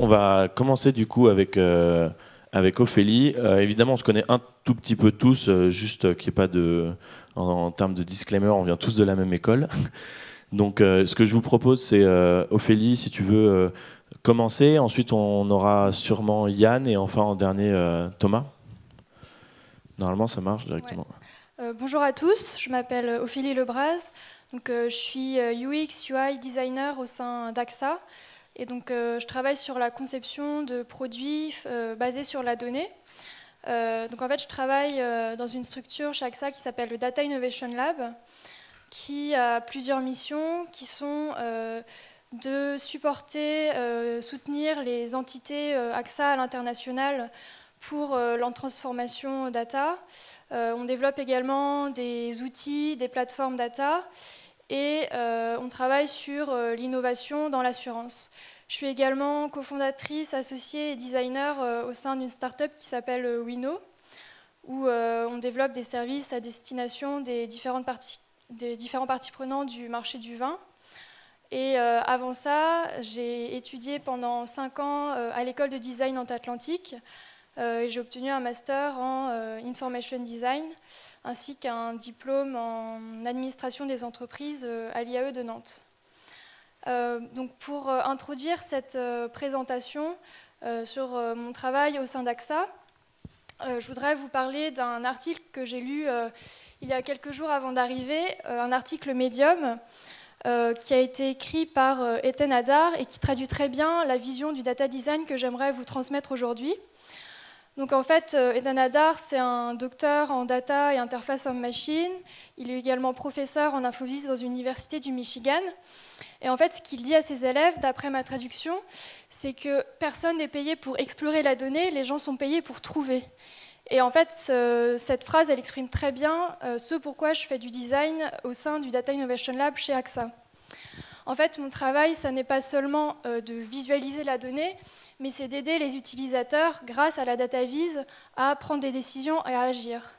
On va commencer du coup avec, euh, avec Ophélie. Euh, évidemment, on se connaît un tout petit peu tous, euh, juste qu'il n'y ait pas de. En, termes de disclaimer, on vient tous de la même école. Donc, ce que je vous propose, c'est Ophélie, si tu veux commencer. Ensuite, on aura sûrement Yann et enfin en dernier Thomas. Normalement, ça marche directement. bonjour à tous, je m'appelle Ophélie Lebras. Donc, je suis UX, UI designer au sein d'AXA. Euh, je travaille sur la conception de produits euh, basés sur la donnée. Euh, en fait, je travaille dans une structure chez AXA qui s'appelle le Data Innovation Lab, qui a plusieurs missions qui sont de supporter, soutenir les entités AXA à l'international pour la leur transformation data. on développe également des outils, des plateformes data et euh, on travaille sur euh, l'innovation dans l'assurance. Je suis également cofondatrice, associée et designer euh, au sein d'une start-up qui s'appelle Wino, où on développe des services à destination des, parties, des différents parties prenantes du marché du vin. Et avant ça, j'ai étudié pendant 5 ans à l'école de design en Atlantique. et j'ai obtenu un master en information design ainsi qu'un diplôme en administration des entreprises euh, à l'IAE de Nantes. Euh, donc pour euh, introduire cette présentation sur mon travail au sein d'AXA, je voudrais vous parler d'un article que j'ai lu il y a quelques jours avant d'arriver, un article médium qui a été écrit par Ethan Hadar et qui traduit très bien la vision du data design que j'aimerais vous transmettre aujourd'hui. Donc en fait, Edan euh, Adar, c'est un docteur en data et interface homme-machine. Il est également professeur en infovis dans l'université du Michigan. Et en fait, ce qu'il dit à ses élèves, d'après ma traduction, c'est que personne n'est payé pour explorer la donnée, les gens sont payés pour trouver. Et en fait, cette phrase, elle exprime très bien euh, ce pourquoi je fais du design au sein du Data Innovation Lab chez AXA. En fait, mon travail, ça n'est pas seulement euh, de visualiser la donnée, mais c'est d'aider les utilisateurs, grâce à la data vise, à prendre des décisions et à agir.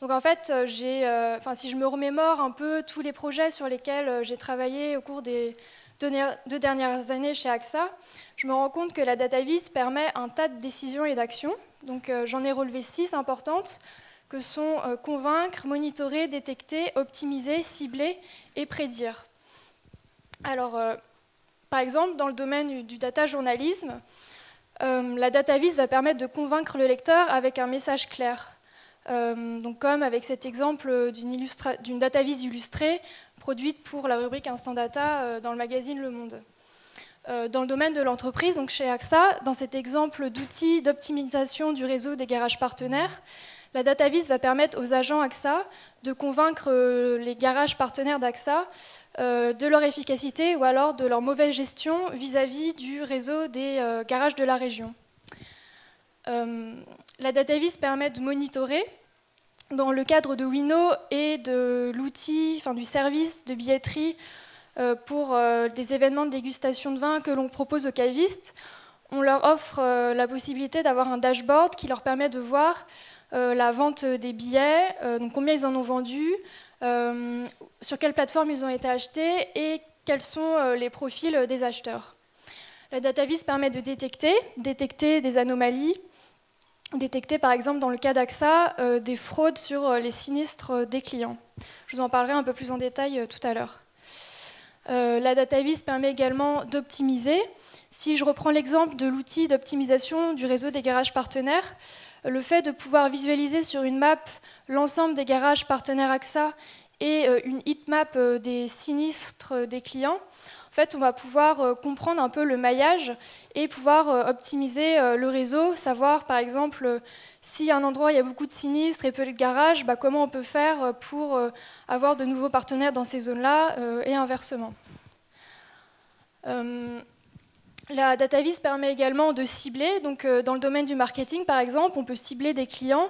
Donc en fait, euh, euh, si je me remémore un peu tous les projets sur lesquels j'ai travaillé au cours des deux dernières années chez AXA, je me rends compte que la data vis permet un tas de décisions et d'actions. Donc j'en ai relevé six importantes, que sont convaincre, monitorer, détecter, optimiser, cibler et prédire. Alors, euh, par exemple, dans le domaine du data journalisme, euh, la data vis va permettre de convaincre le lecteur avec un message clair. Euh, donc comme avec cet exemple d'une data vis illustrée produite pour la rubrique Instant Data dans le magazine Le Monde. dans le domaine de l'entreprise, donc chez AXA, dans cet exemple d'outil d'optimisation du réseau des garages partenaires, la data DataVis va permettre aux agents AXA de convaincre les garages partenaires d'AXA euh, de leur efficacité ou alors de leur mauvaise gestion vis-à-vis du réseau des euh, garages de la région. Euh, la DataVis permet de monitorer dans le cadre de Wino et de l'outil, du service de billetterie pour des événements de dégustation de vin que l'on propose aux cavistes, on leur offre la possibilité d'avoir un dashboard qui leur permet de voir la vente des billets, combien ils en ont vendu, euh, sur quelles plateformes ils ont été achetés et quels sont euh, les profils euh, des acheteurs. La DataVis permet de détecter, détecter des anomalies, détecter par exemple dans le cas d'AXA des fraudes sur les sinistres des clients. Je vous en parlerai un peu plus en détail tout à l'heure. la DataVis permet également d'optimiser. Si je reprends l'exemple de l'outil d'optimisation du réseau des garages partenaires, le fait de pouvoir visualiser sur une map l'ensemble des garages partenaires AXA et euh, une heatmap euh, des sinistres euh, des clients, en fait, on va pouvoir comprendre un peu le maillage et pouvoir optimiser le réseau, savoir par exemple si un endroit il y a beaucoup de sinistres et peu de garages, bah, comment on peut faire pour avoir de nouveaux partenaires dans ces zones-là et inversement. La DataVis permet également de cibler. Donc, euh, dans le domaine du marketing, par exemple, on peut cibler des clients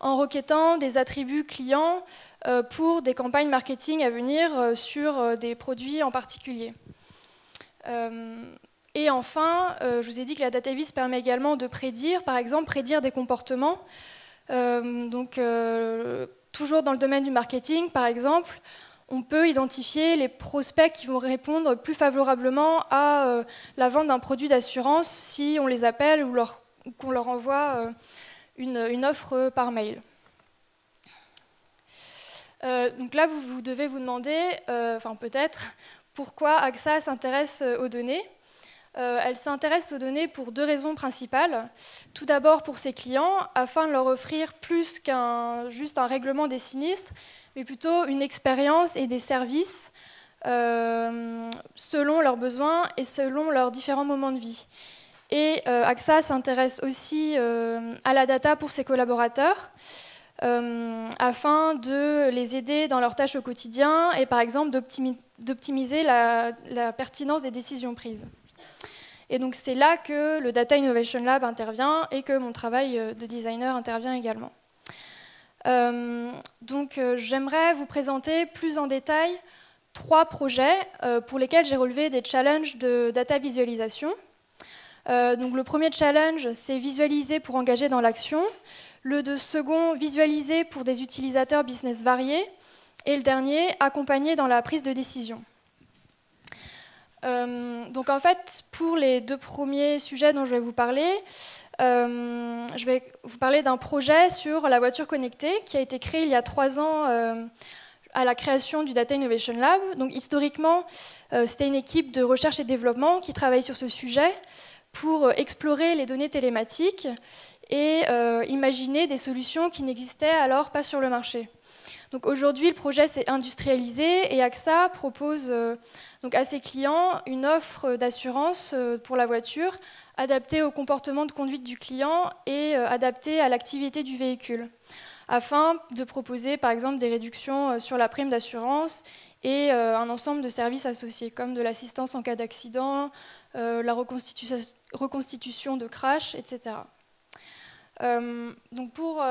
en requêtant des attributs clients euh, pour des campagnes marketing à venir euh, sur des produits en particulier. Et enfin, je vous ai dit que la DataVis permet également de prédire, par exemple, prédire des comportements. Donc, toujours dans le domaine du marketing, par exemple, on peut identifier les prospects qui vont répondre plus favorablement à euh, la vente d'un produit d'assurance si on les appelle ou, qu'on leur envoie euh, une, offre par mail. Euh, donc là, vous, devez vous demander, enfin peut-être, pourquoi AXA s'intéresse aux données. elle s'intéresse aux données pour deux raisons principales. Tout d'abord pour ses clients, afin de leur offrir plus qu'un juste un règlement des sinistres, mais plutôt une expérience et des services euh, selon leurs besoins et selon leurs différents moments de vie. Et euh, AXA s'intéresse aussi euh, à la data pour ses collaborateurs afin de les aider dans leurs tâches au quotidien et par exemple d'optimiser la, la, pertinence des décisions prises. Et donc c'est là que le Data Innovation Lab intervient et que mon travail de designer intervient également. Euh, donc euh, j'aimerais vous présenter plus en détail trois projets euh, pour lesquels j'ai relevé des challenges de data visualisation. donc le premier challenge, c'est visualiser pour engager dans l'action. Le second, visualiser pour des utilisateurs business variés. Et le dernier, accompagner dans la prise de décision. donc en fait, pour les deux premiers sujets dont je vais vous parler, euh, je vais vous parler d'un projet sur la voiture connectée qui a été créé il y a trois ans euh, à la création du Data Innovation Lab. Donc historiquement, euh, c'était une équipe de recherche et développement qui travaille sur ce sujet pour explorer les données télématiques et imaginer des solutions qui n'existaient alors pas sur le marché. Donc aujourd'hui, le projet s'est industrialisé et AXA propose donc à ses clients une offre d'assurance pour la voiture adapté au comportement de conduite du client et euh, adapté à l'activité du véhicule, afin de proposer par exemple des réductions euh, sur la prime d'assurance et euh, un ensemble de services associés, comme de l'assistance en cas d'accident, la reconstitution de crash, etc. donc pour,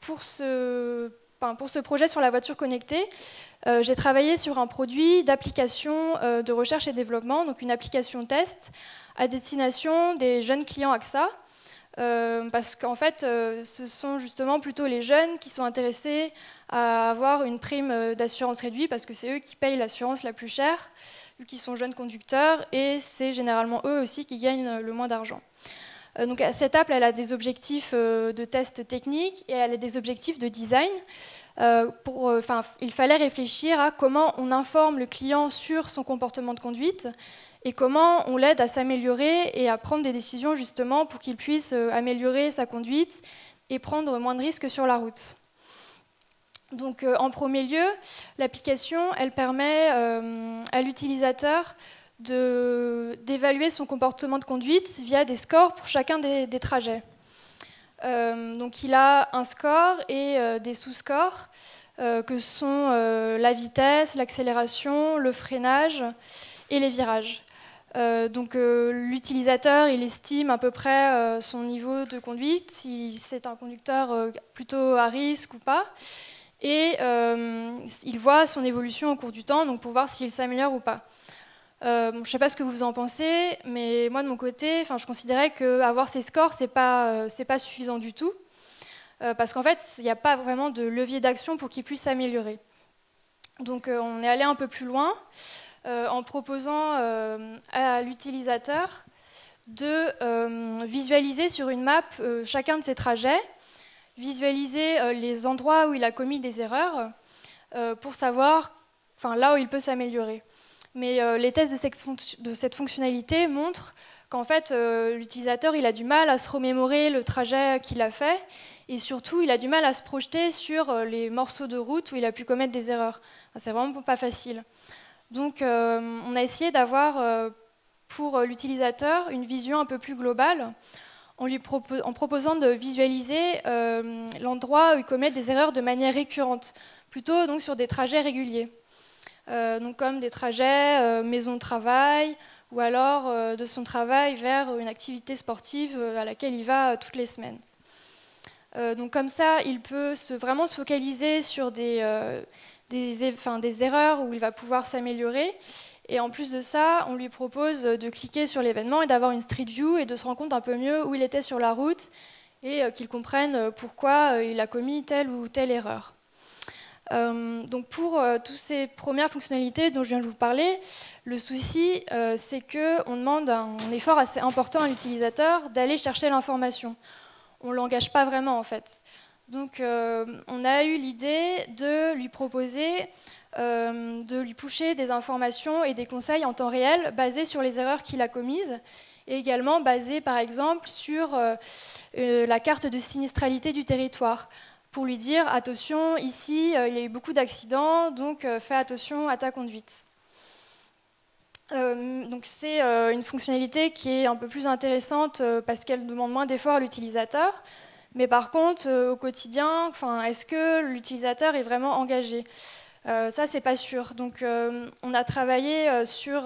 pour ce pour ce projet sur la voiture connectée, euh, j'ai travaillé sur un produit d'application euh, de recherche et développement, donc une application test à destination des jeunes clients AXA, euh, parce qu'en fait, ce sont justement plutôt les jeunes qui sont intéressés à avoir une prime d'assurance réduite, parce que c'est eux qui payent l'assurance la plus chère, qui sont jeunes conducteurs, et c'est généralement eux aussi qui gagnent le moins d'argent. Euh, cette app, elle a des objectifs euh, de test technique et elle a des objectifs de design. Euh, enfin, il fallait réfléchir à comment on informe le client sur son comportement de conduite et comment on l'aide à s'améliorer et à prendre des décisions justement pour qu'il puisse améliorer sa conduite et prendre moins de risques sur la route. Donc en premier lieu, l'application, elle permet à l'utilisateur d'évaluer son comportement de conduite via des scores pour chacun des, trajets. Euh, donc il a un score et euh, des sous-scores euh, que sont la vitesse, l'accélération, le freinage et les virages. donc l'utilisateur, il estime à peu près son niveau de conduite, si c'est un conducteur plutôt à risque ou pas, et il voit son évolution au cours du temps, donc pour voir s'il s'améliore ou pas. Euh, je ne sais pas ce que vous en pensez, mais moi de mon côté, je considérais qu'avoir ces scores, ce n'est pas, euh, pas, suffisant du tout, euh, parce qu'en fait, il n'y a pas vraiment de levier d'action pour qu'il puisse s'améliorer. Donc on est allé un peu plus loin en proposant à l'utilisateur de visualiser sur une map chacun de ses trajets, visualiser les endroits où il a commis des erreurs pour savoir là où il peut s'améliorer. Mais euh, les tests de cette, fonctionnalité montrent qu'en fait, euh, l'utilisateur, il a du mal à se remémorer le trajet qu'il a fait, et surtout, il a du mal à se projeter sur euh, les morceaux de route où il a pu commettre des erreurs. c'est vraiment pas facile. Donc, on a essayé d'avoir pour l'utilisateur une vision un peu plus globale, en, lui en proposant de visualiser l'endroit où il commet des erreurs de manière récurrente, plutôt donc sur des trajets réguliers. Euh, donc comme des trajets euh, maison-travail ou alors euh, de son travail vers une activité sportive à laquelle il va toutes les semaines. donc comme ça, il peut vraiment se focaliser sur des, des erreurs où il va pouvoir s'améliorer. Et en plus de ça, on lui propose de cliquer sur l'événement et d'avoir une street view et de se rendre compte un peu mieux où il était sur la route et qu'il comprenne pourquoi il a commis telle ou telle erreur. Euh, donc pour euh, toutes ces premières fonctionnalités dont je viens de vous parler, le souci, euh, c'est qu'on demande un effort assez important à l'utilisateur d'aller chercher l'information. On ne l'engage pas vraiment en fait. Donc on a eu l'idée de lui proposer de lui pousser des informations et des conseils en temps réel basés sur les erreurs qu'il a commises et également basés par exemple sur la carte de sinistralité du territoire pour lui dire attention, ici euh, il y a eu beaucoup d'accidents, donc euh, fais attention à ta conduite. Euh, donc c'est une fonctionnalité qui est un peu plus intéressante parce qu'elle demande moins d'efforts à l'utilisateur. Mais par contre, au quotidien, est-ce que l'utilisateur est vraiment engagé Ça, c'est pas sûr. Donc, on a travaillé sur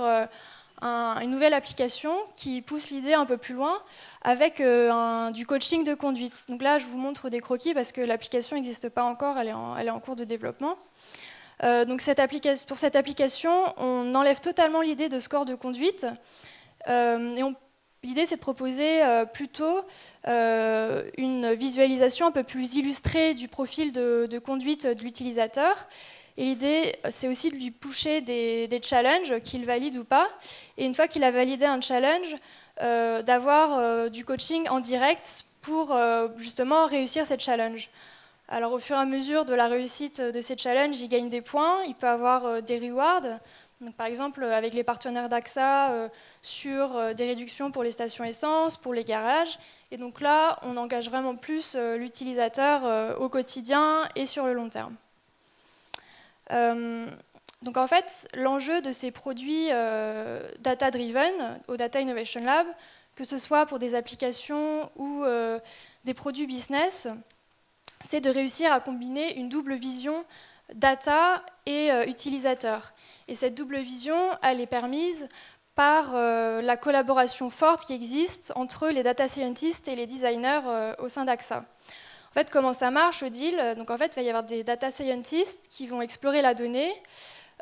une nouvelle application qui pousse l'idée un peu plus loin avec euh, un, du coaching de conduite. Donc là, je vous montre des croquis parce que l'application n'existe pas encore, elle est, en, elle est en, cours de développement. Euh, donc cette pour cette application, on enlève totalement l'idée de score de conduite euh, et L'idée, c'est de proposer plutôt une visualisation un peu plus illustrée du profil de, de conduite de l'utilisateur et l'idée, c'est aussi de lui pousser des, challenges, qu'il valide ou pas. Et une fois qu'il a validé un challenge, euh, d'avoir euh, du coaching en direct pour euh, justement réussir ces challenge. Alors au fur et à mesure de la réussite de ces challenges, il gagne des points, il peut avoir des rewards. par exemple, avec les partenaires d'AXA, sur des réductions pour les stations essence, pour les garages. Et donc là, on engage vraiment plus l'utilisateur au quotidien et sur le long terme. Euh, donc en fait, l'enjeu de ces produits euh, data-driven au Data Innovation Lab, que ce soit pour des applications ou euh, des produits business, c'est de réussir à combiner une double vision data et utilisateur. Et cette double vision, elle est permise par la collaboration forte qui existe entre les data scientists et les designers au sein d'AXA fait, comment ça marche au deal Donc, en fait, il va y avoir des data scientists qui vont explorer la donnée,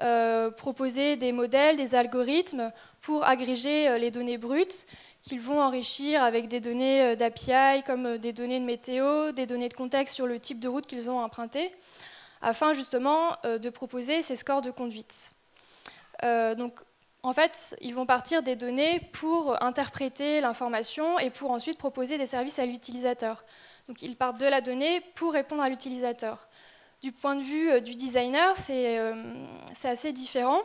euh, proposer des modèles, des algorithmes pour agréger euh, les données brutes qu'ils vont enrichir avec des données euh, d'API comme des données de météo, des données de contexte sur le type de route qu'ils ont emprunté, afin justement de proposer ces scores de conduite. donc, en fait, ils vont partir des données pour interpréter l'information et pour ensuite proposer des services à l'utilisateur. Donc ils partent de la donnée pour répondre à l'utilisateur. Du point de vue euh, du designer, c'est euh, assez différent,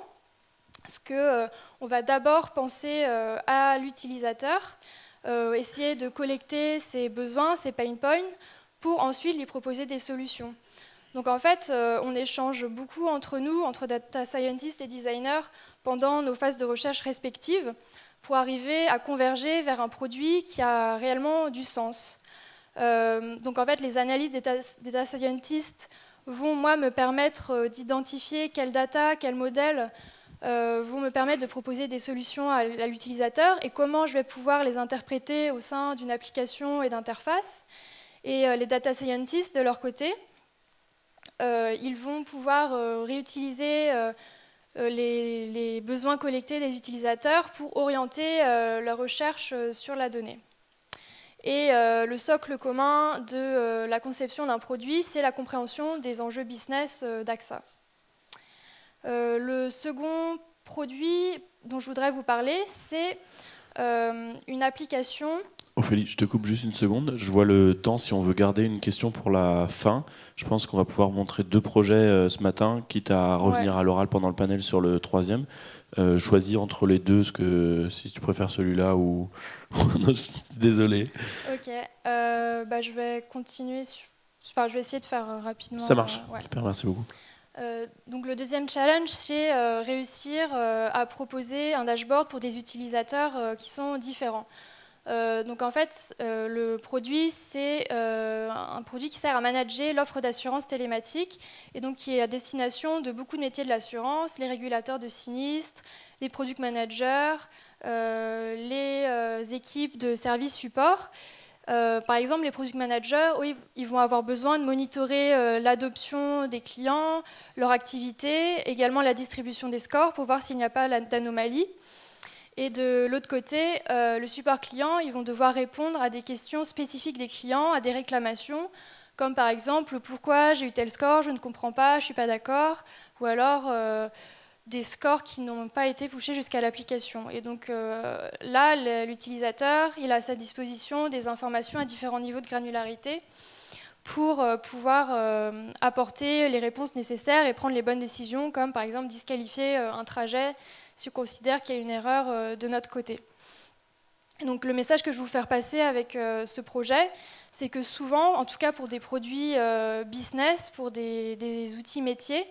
parce qu'on euh, on va d'abord penser à l'utilisateur, essayer de collecter ses besoins, ses pain points, pour ensuite lui proposer des solutions. Donc en fait, on échange beaucoup entre nous, entre data scientists et designers, pendant nos phases de recherche respectives, pour arriver à converger vers un produit qui a réellement du sens. Euh, donc en fait, les analyses des data scientists vont, moi, me permettre euh, d'identifier quelles data, quels modèles euh, vont me permettre de proposer des solutions à, l'utilisateur et comment je vais pouvoir les interpréter au sein d'une application et d'interface. Et les data scientists, de leur côté, ils vont pouvoir réutiliser les, besoins collectés des utilisateurs pour orienter leur recherche sur la donnée. Et euh, le socle commun de euh, la conception d'un produit, c'est la compréhension des enjeux business euh, d'AXA. le second produit dont je voudrais vous parler, c'est une application Ophélie, je te coupe juste une seconde. Je vois le temps. Si on veut garder une question pour la fin, je pense qu'on va pouvoir montrer deux projets ce matin, quitte à revenir à l'oral pendant le panel sur le troisième. Choisir euh, choisis entre les deux, ce que si tu préfères celui-là ou désolé. Ok, euh, bah, je vais continuer. Enfin, je vais essayer de faire euh, rapidement. Ça marche. Super, merci beaucoup. donc le deuxième challenge, c'est réussir à proposer un dashboard pour des utilisateurs qui sont différents. Euh, donc en fait, euh, le produit, c'est euh, un produit qui sert à manager l'offre d'assurance télématique et donc qui est à destination de beaucoup de métiers de l'assurance, les régulateurs de sinistres, les product managers, les équipes de services support. par exemple, les product managers, ils vont avoir besoin de monitorer l'adoption des clients, leur activité, également la distribution des scores pour voir s'il n'y a pas d'anomalie. Et de l'autre côté, euh, le support client, ils vont devoir répondre à des questions spécifiques des clients, à des réclamations, comme par exemple pourquoi j'ai eu tel score, je ne comprends pas, je ne suis pas d'accord, ou alors euh, des scores qui n'ont pas été poussés jusqu'à l'application. Et donc euh, là, l'utilisateur, il a à sa disposition des informations à différents niveaux de granularité pour pouvoir apporter les réponses nécessaires et prendre les bonnes décisions, comme par exemple disqualifier un trajet si on considère qu'il y a une erreur euh, de notre côté. Donc le message que je vais vous faire passer avec euh, ce projet, c'est que souvent, en tout cas pour des produits euh, business, pour des, outils métiers,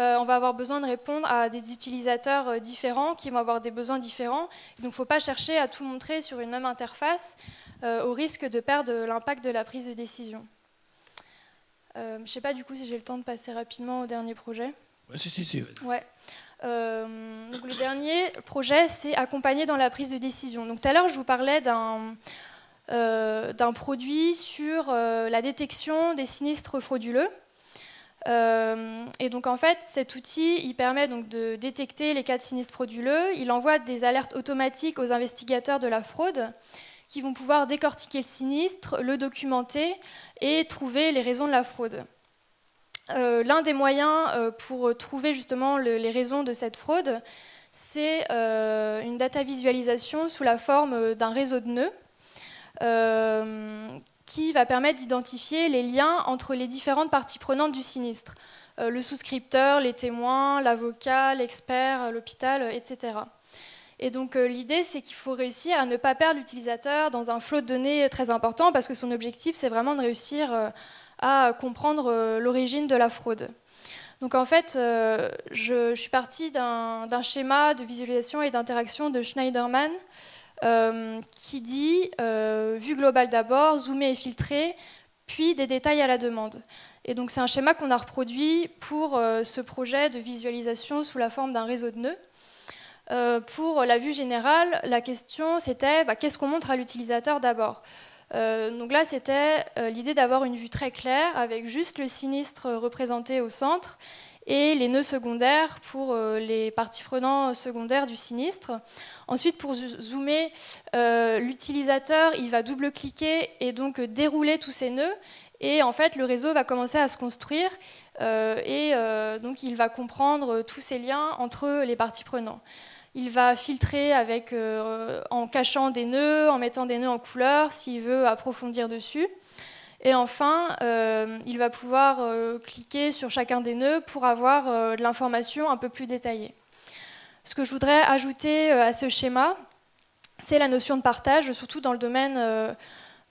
on va avoir besoin de répondre à des utilisateurs différents qui vont avoir des besoins différents. Donc il ne faut pas chercher à tout montrer sur une même interface au risque de perdre l'impact de la prise de décision. je ne sais pas du coup si j'ai le temps de passer rapidement au dernier projet. Oui, si, si, si. Ouais. Euh, le dernier projet, c'est accompagner dans la prise de décision. Donc tout à l'heure, je vous parlais d'un... Euh, produit sur euh, la détection des sinistres frauduleux. et donc en fait, cet outil, il permet donc de détecter les cas de sinistres frauduleux. Il envoie des alertes automatiques aux investigateurs de la fraude qui vont pouvoir décortiquer le sinistre, le documenter et trouver les raisons de la fraude. Euh, l'un des moyens euh, pour trouver justement les raisons de cette fraude, c'est euh, une data visualisation sous la forme d'un réseau de nœuds qui va permettre d'identifier les liens entre les différentes parties prenantes du sinistre, le souscripteur, les témoins, l'avocat, l'expert, l'hôpital, etc. Et donc l'idée, c'est qu'il faut réussir à ne pas perdre l'utilisateur dans un flot de données très important, parce que son objectif, c'est vraiment de réussir à comprendre euh, l'origine de la fraude. Donc en fait, euh, je, suis partie d'un schéma de visualisation et d'interaction de Schneiderman euh, qui dit vue globale d'abord, zoomer et filtrer, puis des détails à la demande. Et donc c'est un schéma qu'on a reproduit pour ce projet de visualisation sous la forme d'un réseau de nœuds. pour la vue générale, la question c'était bah, qu'est-ce qu'on montre à l'utilisateur d'abord euh, donc là, c'était euh, l'idée d'avoir une vue très claire avec juste le sinistre euh, représenté au centre et les nœuds secondaires pour les parties prenantes secondaires du sinistre. Ensuite, pour zoomer, l'utilisateur il va double-cliquer et donc dérouler tous ces nœuds. Et en fait, le réseau va commencer à se construire et donc il va comprendre tous ces liens entre les parties prenantes. Il va filtrer avec, euh, en cachant des nœuds, en mettant des nœuds en couleur s'il veut approfondir dessus. Et enfin, euh, il va pouvoir euh, cliquer sur chacun des nœuds pour avoir de l'information un peu plus détaillée. Ce que je voudrais ajouter à ce schéma, c'est la notion de partage, surtout dans le domaine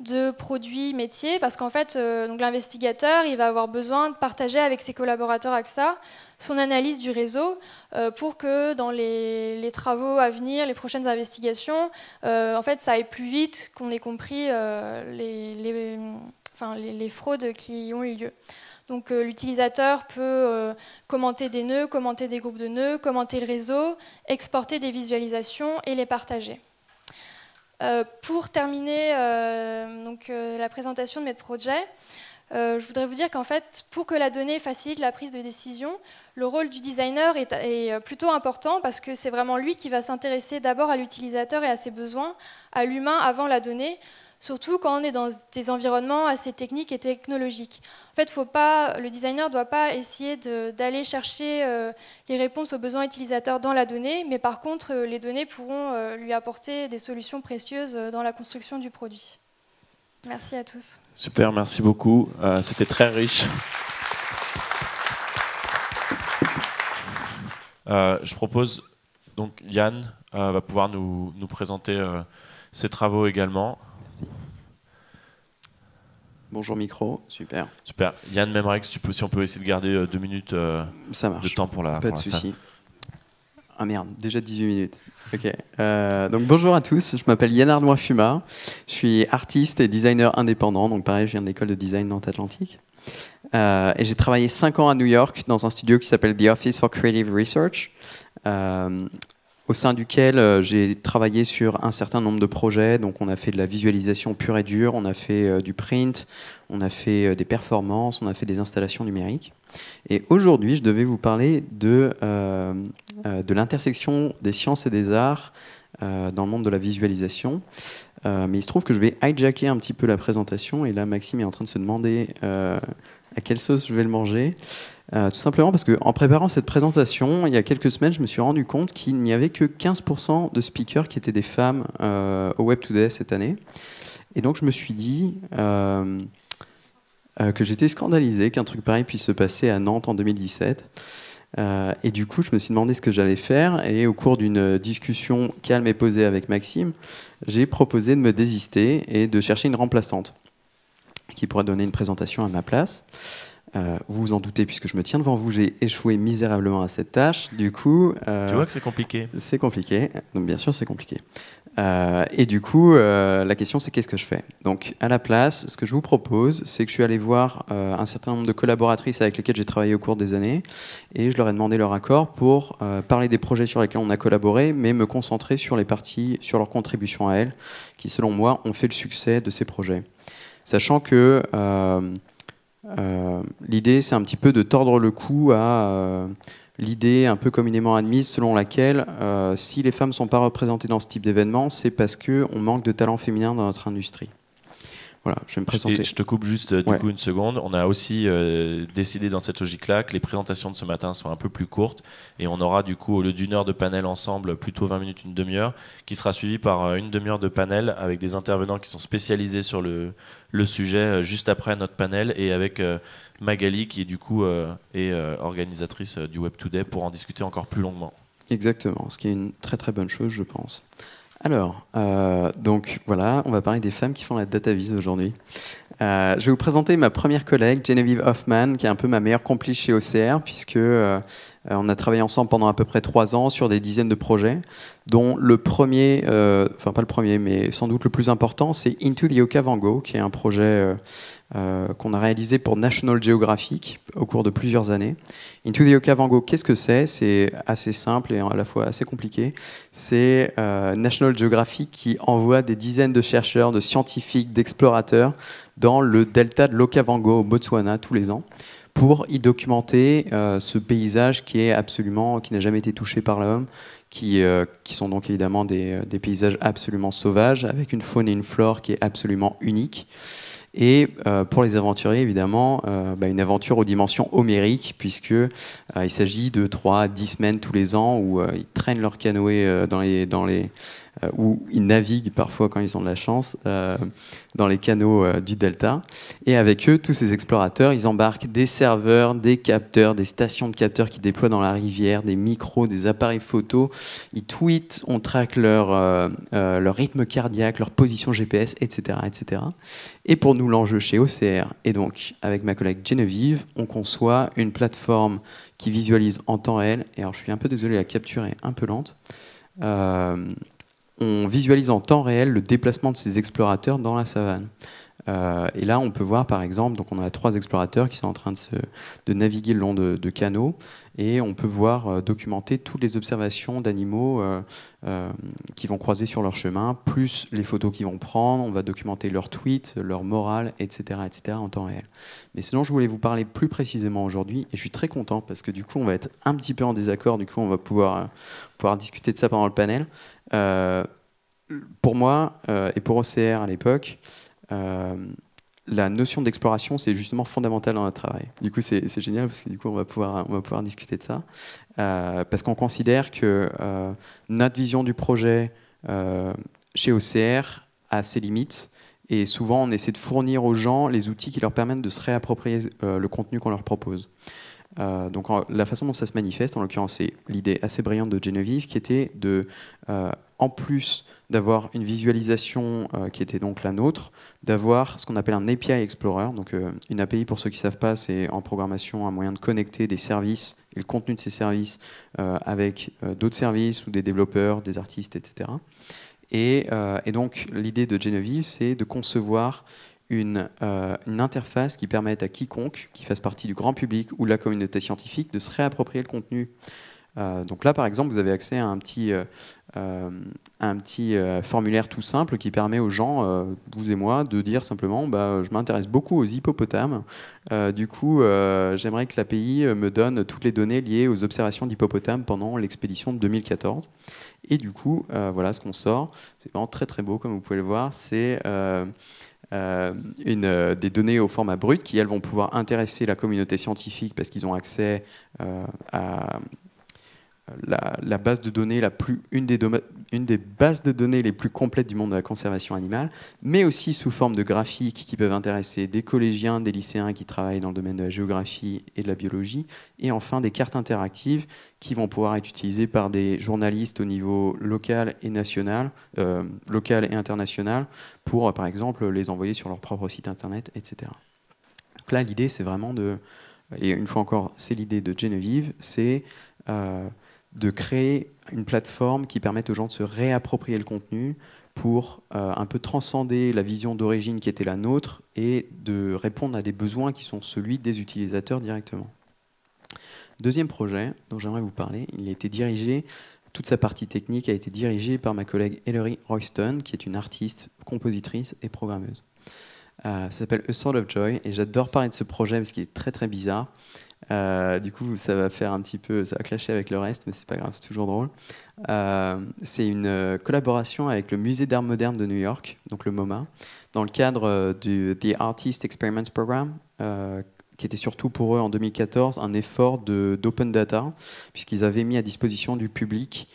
de produits métiers, parce qu'en fait, l'investigateur, il va avoir besoin de partager avec ses collaborateurs AXA son analyse du réseau euh, pour que dans les, travaux à venir, les prochaines investigations, euh, en fait, ça aille plus vite, qu'on ait compris euh, les, fraudes qui ont eu lieu. Donc l'utilisateur peut commenter des nœuds, commenter des groupes de nœuds, commenter le réseau, exporter des visualisations et les partager. pour terminer donc, la présentation de mes projets, euh, je voudrais vous dire qu'en fait, pour que la donnée facilite la prise de décision, le rôle du designer est, euh, plutôt important parce que c'est vraiment lui qui va s'intéresser d'abord à l'utilisateur et à ses besoins, à l'humain avant la donnée, surtout quand on est dans des environnements assez techniques et technologiques. En fait, le designer ne doit pas essayer d'aller chercher euh, les réponses aux besoins utilisateurs dans la donnée, mais par contre, les données pourront lui apporter des solutions précieuses dans la construction du produit. Merci à tous. Super, merci beaucoup. Euh, c'était très riche. Euh, je propose, donc Yann euh, va pouvoir nous, présenter ses travaux également. Bonjour micro, super. Super. Yann même tu peux, si on peut essayer de garder deux minutes de temps pour la, Pas de souci. Ah merde, déjà 18 minutes. Ok. Euh, donc bonjour à tous, je m'appelle Yann Arnois Fuma. Je suis artiste et designer indépendant. Donc pareil, je viens de l'école de design Nantes-Atlantique. Euh, et j'ai travaillé 5 ans à New York dans un studio qui s'appelle The Office for Creative Research. Euh, au sein duquel euh, j'ai travaillé sur un certain nombre de projets. Donc on a fait de la visualisation pure et dure, on a fait euh, du print, on a fait euh, des performances, on a fait des installations numériques. Et aujourd'hui, je devais vous parler de, de l'intersection des sciences et des arts dans le monde de la visualisation. mais il se trouve que je vais hijacker un petit peu la présentation. Et là, Maxime est en train de se demander à quelle sauce je vais le manger. Euh, tout simplement parce qu'en préparant cette présentation, il y a quelques semaines, je me suis rendu compte qu'il n'y avait que 15% de speakers qui étaient des femmes euh, au Web Today cette année. Et donc je me suis dit euh, que j'étais scandalisé qu'un truc pareil puisse se passer à Nantes en 2017. et du coup, je me suis demandé ce que j'allais faire. Et au cours d'une discussion calme et posée avec Maxime, j'ai proposé de me désister et de chercher une remplaçante qui pourrait donner une présentation à ma place. Euh, vous vous en doutez puisque je me tiens devant vous, j'ai échoué misérablement à cette tâche. Du coup, euh, tu vois que c'est compliqué. C'est compliqué. Donc bien sûr, c'est compliqué. Euh, et du coup, la question c'est qu'est-ce que je fais Donc à la place, ce que je vous propose, c'est que je suis allé voir un certain nombre de collaboratrices avec lesquelles j'ai travaillé au cours des années, et je leur ai demandé leur accord pour parler des projets sur lesquels on a collaboré, mais me concentrer sur les parties, sur leurs contributions à elles, qui selon moi ont fait le succès de ces projets sachant que euh, l'idée, c'est un petit peu de tordre le cou à euh, l'idée un peu communément admise selon laquelle euh, si les femmes ne sont pas représentées dans ce type d'événement, c'est parce qu'on manque de talent féminin dans notre industrie je vais me présenter. je te coupe juste euh, du coup une seconde. On a aussi euh, décidé dans cette logique-là que les présentations de ce matin soient un peu plus courtes et on aura du coup au lieu d'une heure de panel ensemble, plutôt 20 minutes, une demi-heure, qui sera suivie par euh, une demi-heure de panel avec des intervenants qui sont spécialisés sur le, sujet juste après notre panel et avec Magali qui est du coup est, organisatrice du Web Today pour en discuter encore plus longuement. Exactement, ce qui est une très très bonne chose je pense. Alors, euh, donc voilà, on va parler des femmes qui font la data viz aujourd'hui. Euh, je vais vous présenter ma première collègue, Genevieve Hoffman, qui est un peu ma meilleure complice chez OCR, puisque euh, on a travaillé ensemble pendant à peu près trois ans sur des dizaines de projets dont le premier, euh, enfin pas le premier, mais sans doute le plus important, c'est Into the Okavango, qui est un projet euh, euh, qu'on a réalisé pour National Geographic au cours de plusieurs années. Into the Okavango, qu'est-ce que c'est C'est assez simple et à la fois assez compliqué. C'est National Geographic qui envoie des dizaines de chercheurs, de scientifiques, d'explorateurs dans le delta de l'Okavango au Botswana tous les ans pour y documenter ce paysage qui est absolument, qui n'a jamais été touché par l'homme, qui, euh, qui sont donc évidemment euh, des, paysages absolument sauvages, avec une faune et une flore qui est absolument unique. Et euh, pour les aventuriers, évidemment, bah, une aventure aux dimensions homériques, puisqu'il il s'agit de 3 à 10 semaines tous les ans où ils traînent leur canoë dans les, dans les euh, où ils naviguent parfois quand ils ont de la chance euh, dans les canaux euh, du delta. Et avec eux, tous ces explorateurs, ils embarquent des serveurs, des capteurs, des stations de capteurs qui déploient dans la rivière, des micros, des appareils photo. Ils tweetent, on traque leur, leur rythme cardiaque, leur position GPS, etc. etc. Et pour nous, l'enjeu chez OCR, et donc avec ma collègue Genevieve, on conçoit une plateforme qui visualise en temps réel. Et alors, je suis un peu désolé, la capture est un peu lente. Euh, on visualise en temps réel le déplacement de ces explorateurs dans la savane. Euh, et là, on peut voir par exemple, donc on a trois explorateurs qui sont en train de, naviguer le long de, canaux, et on peut voir euh, documenter toutes les observations d'animaux euh, qui vont croiser sur leur chemin, plus les photos qu'ils vont prendre, on va documenter leurs tweets, leur morale, etc., etc. en temps réel. Mais sinon, je voulais vous parler plus précisément aujourd'hui, et je suis très content parce que du coup, on va être un petit peu en désaccord, du coup, on va pouvoir, pouvoir discuter de ça pendant le panel, euh, pour moi, euh, et pour OCR à l'époque, euh, la notion d'exploration, c'est justement fondamental dans notre travail. Du coup, c'est génial parce que du coup, on va pouvoir, on va pouvoir discuter de ça. parce qu'on considère que notre vision du projet chez OCR a ses limites. Et souvent, on essaie de fournir aux gens les outils qui leur permettent de se réapproprier le contenu qu'on leur propose. Euh, donc la façon dont ça se manifeste, en l'occurrence, c'est l'idée assez brillante de Genevieve qui était de, euh, en plus d'avoir une visualisation euh, qui était donc la nôtre, d'avoir ce qu'on appelle un API Explorer. Donc une API, pour ceux qui ne savent pas, c'est en programmation un moyen de connecter des services et le contenu de ces services avec d'autres services ou des développeurs, des artistes, etc. Et, donc l'idée de Genevieve c'est de concevoir une, euh, une, interface qui permette à quiconque, qui fasse partie du grand public ou de la communauté scientifique, de se réapproprier le contenu. Euh, donc là, par exemple, vous avez accès à un petit, euh, un petit formulaire tout simple qui permet aux gens, vous et moi, de dire simplement bah, Je m'intéresse beaucoup aux hippopotames. du coup, j'aimerais que l'API me donne toutes les données liées aux observations d'hippopotames pendant l'expédition de 2014. Et du coup, voilà ce qu'on sort. C'est vraiment très très beau, comme vous pouvez le voir. C'est. Euh, euh, des données au format brut qui, elles, vont pouvoir intéresser la communauté scientifique parce qu'ils ont accès euh, à la, la, base de données, la plus, une des une des bases de données les plus complètes du monde de la conservation animale, mais aussi sous forme de graphiques qui peuvent intéresser des collégiens, des lycéens qui travaillent dans le domaine de la géographie et de la biologie, et enfin des cartes interactives qui vont pouvoir être utilisées par des journalistes au niveau local et national, euh, local et international, pour euh, par exemple les envoyer sur leur propre site internet, etc. Donc là, l'idée, c'est vraiment de, et une fois encore, c'est l'idée de Genevieve, c'est euh, de créer une plateforme qui permette aux gens de se réapproprier le contenu pour euh, un peu transcender la vision d'origine qui était la nôtre et de répondre à des besoins qui sont celui des utilisateurs directement. Deuxième projet dont j'aimerais vous parler, il a été dirigé, toute sa partie technique a été dirigée par ma collègue Hilary Royston, qui est une artiste, compositrice et programmeuse. Euh, ça s'appelle A Sort of Joy et j'adore parler de ce projet parce qu'il est très très bizarre. Euh, du coup, ça va faire un petit peu, ça va clasher avec le reste, mais c'est pas grave, c'est toujours drôle. Euh, c'est une euh, collaboration avec le Musée d'Art Moderne de New York, donc le MoMA, dans le cadre du The Artist Experiments Program, qui était surtout pour eux en 2014 un effort d'open data, puisqu'ils avaient mis à disposition du public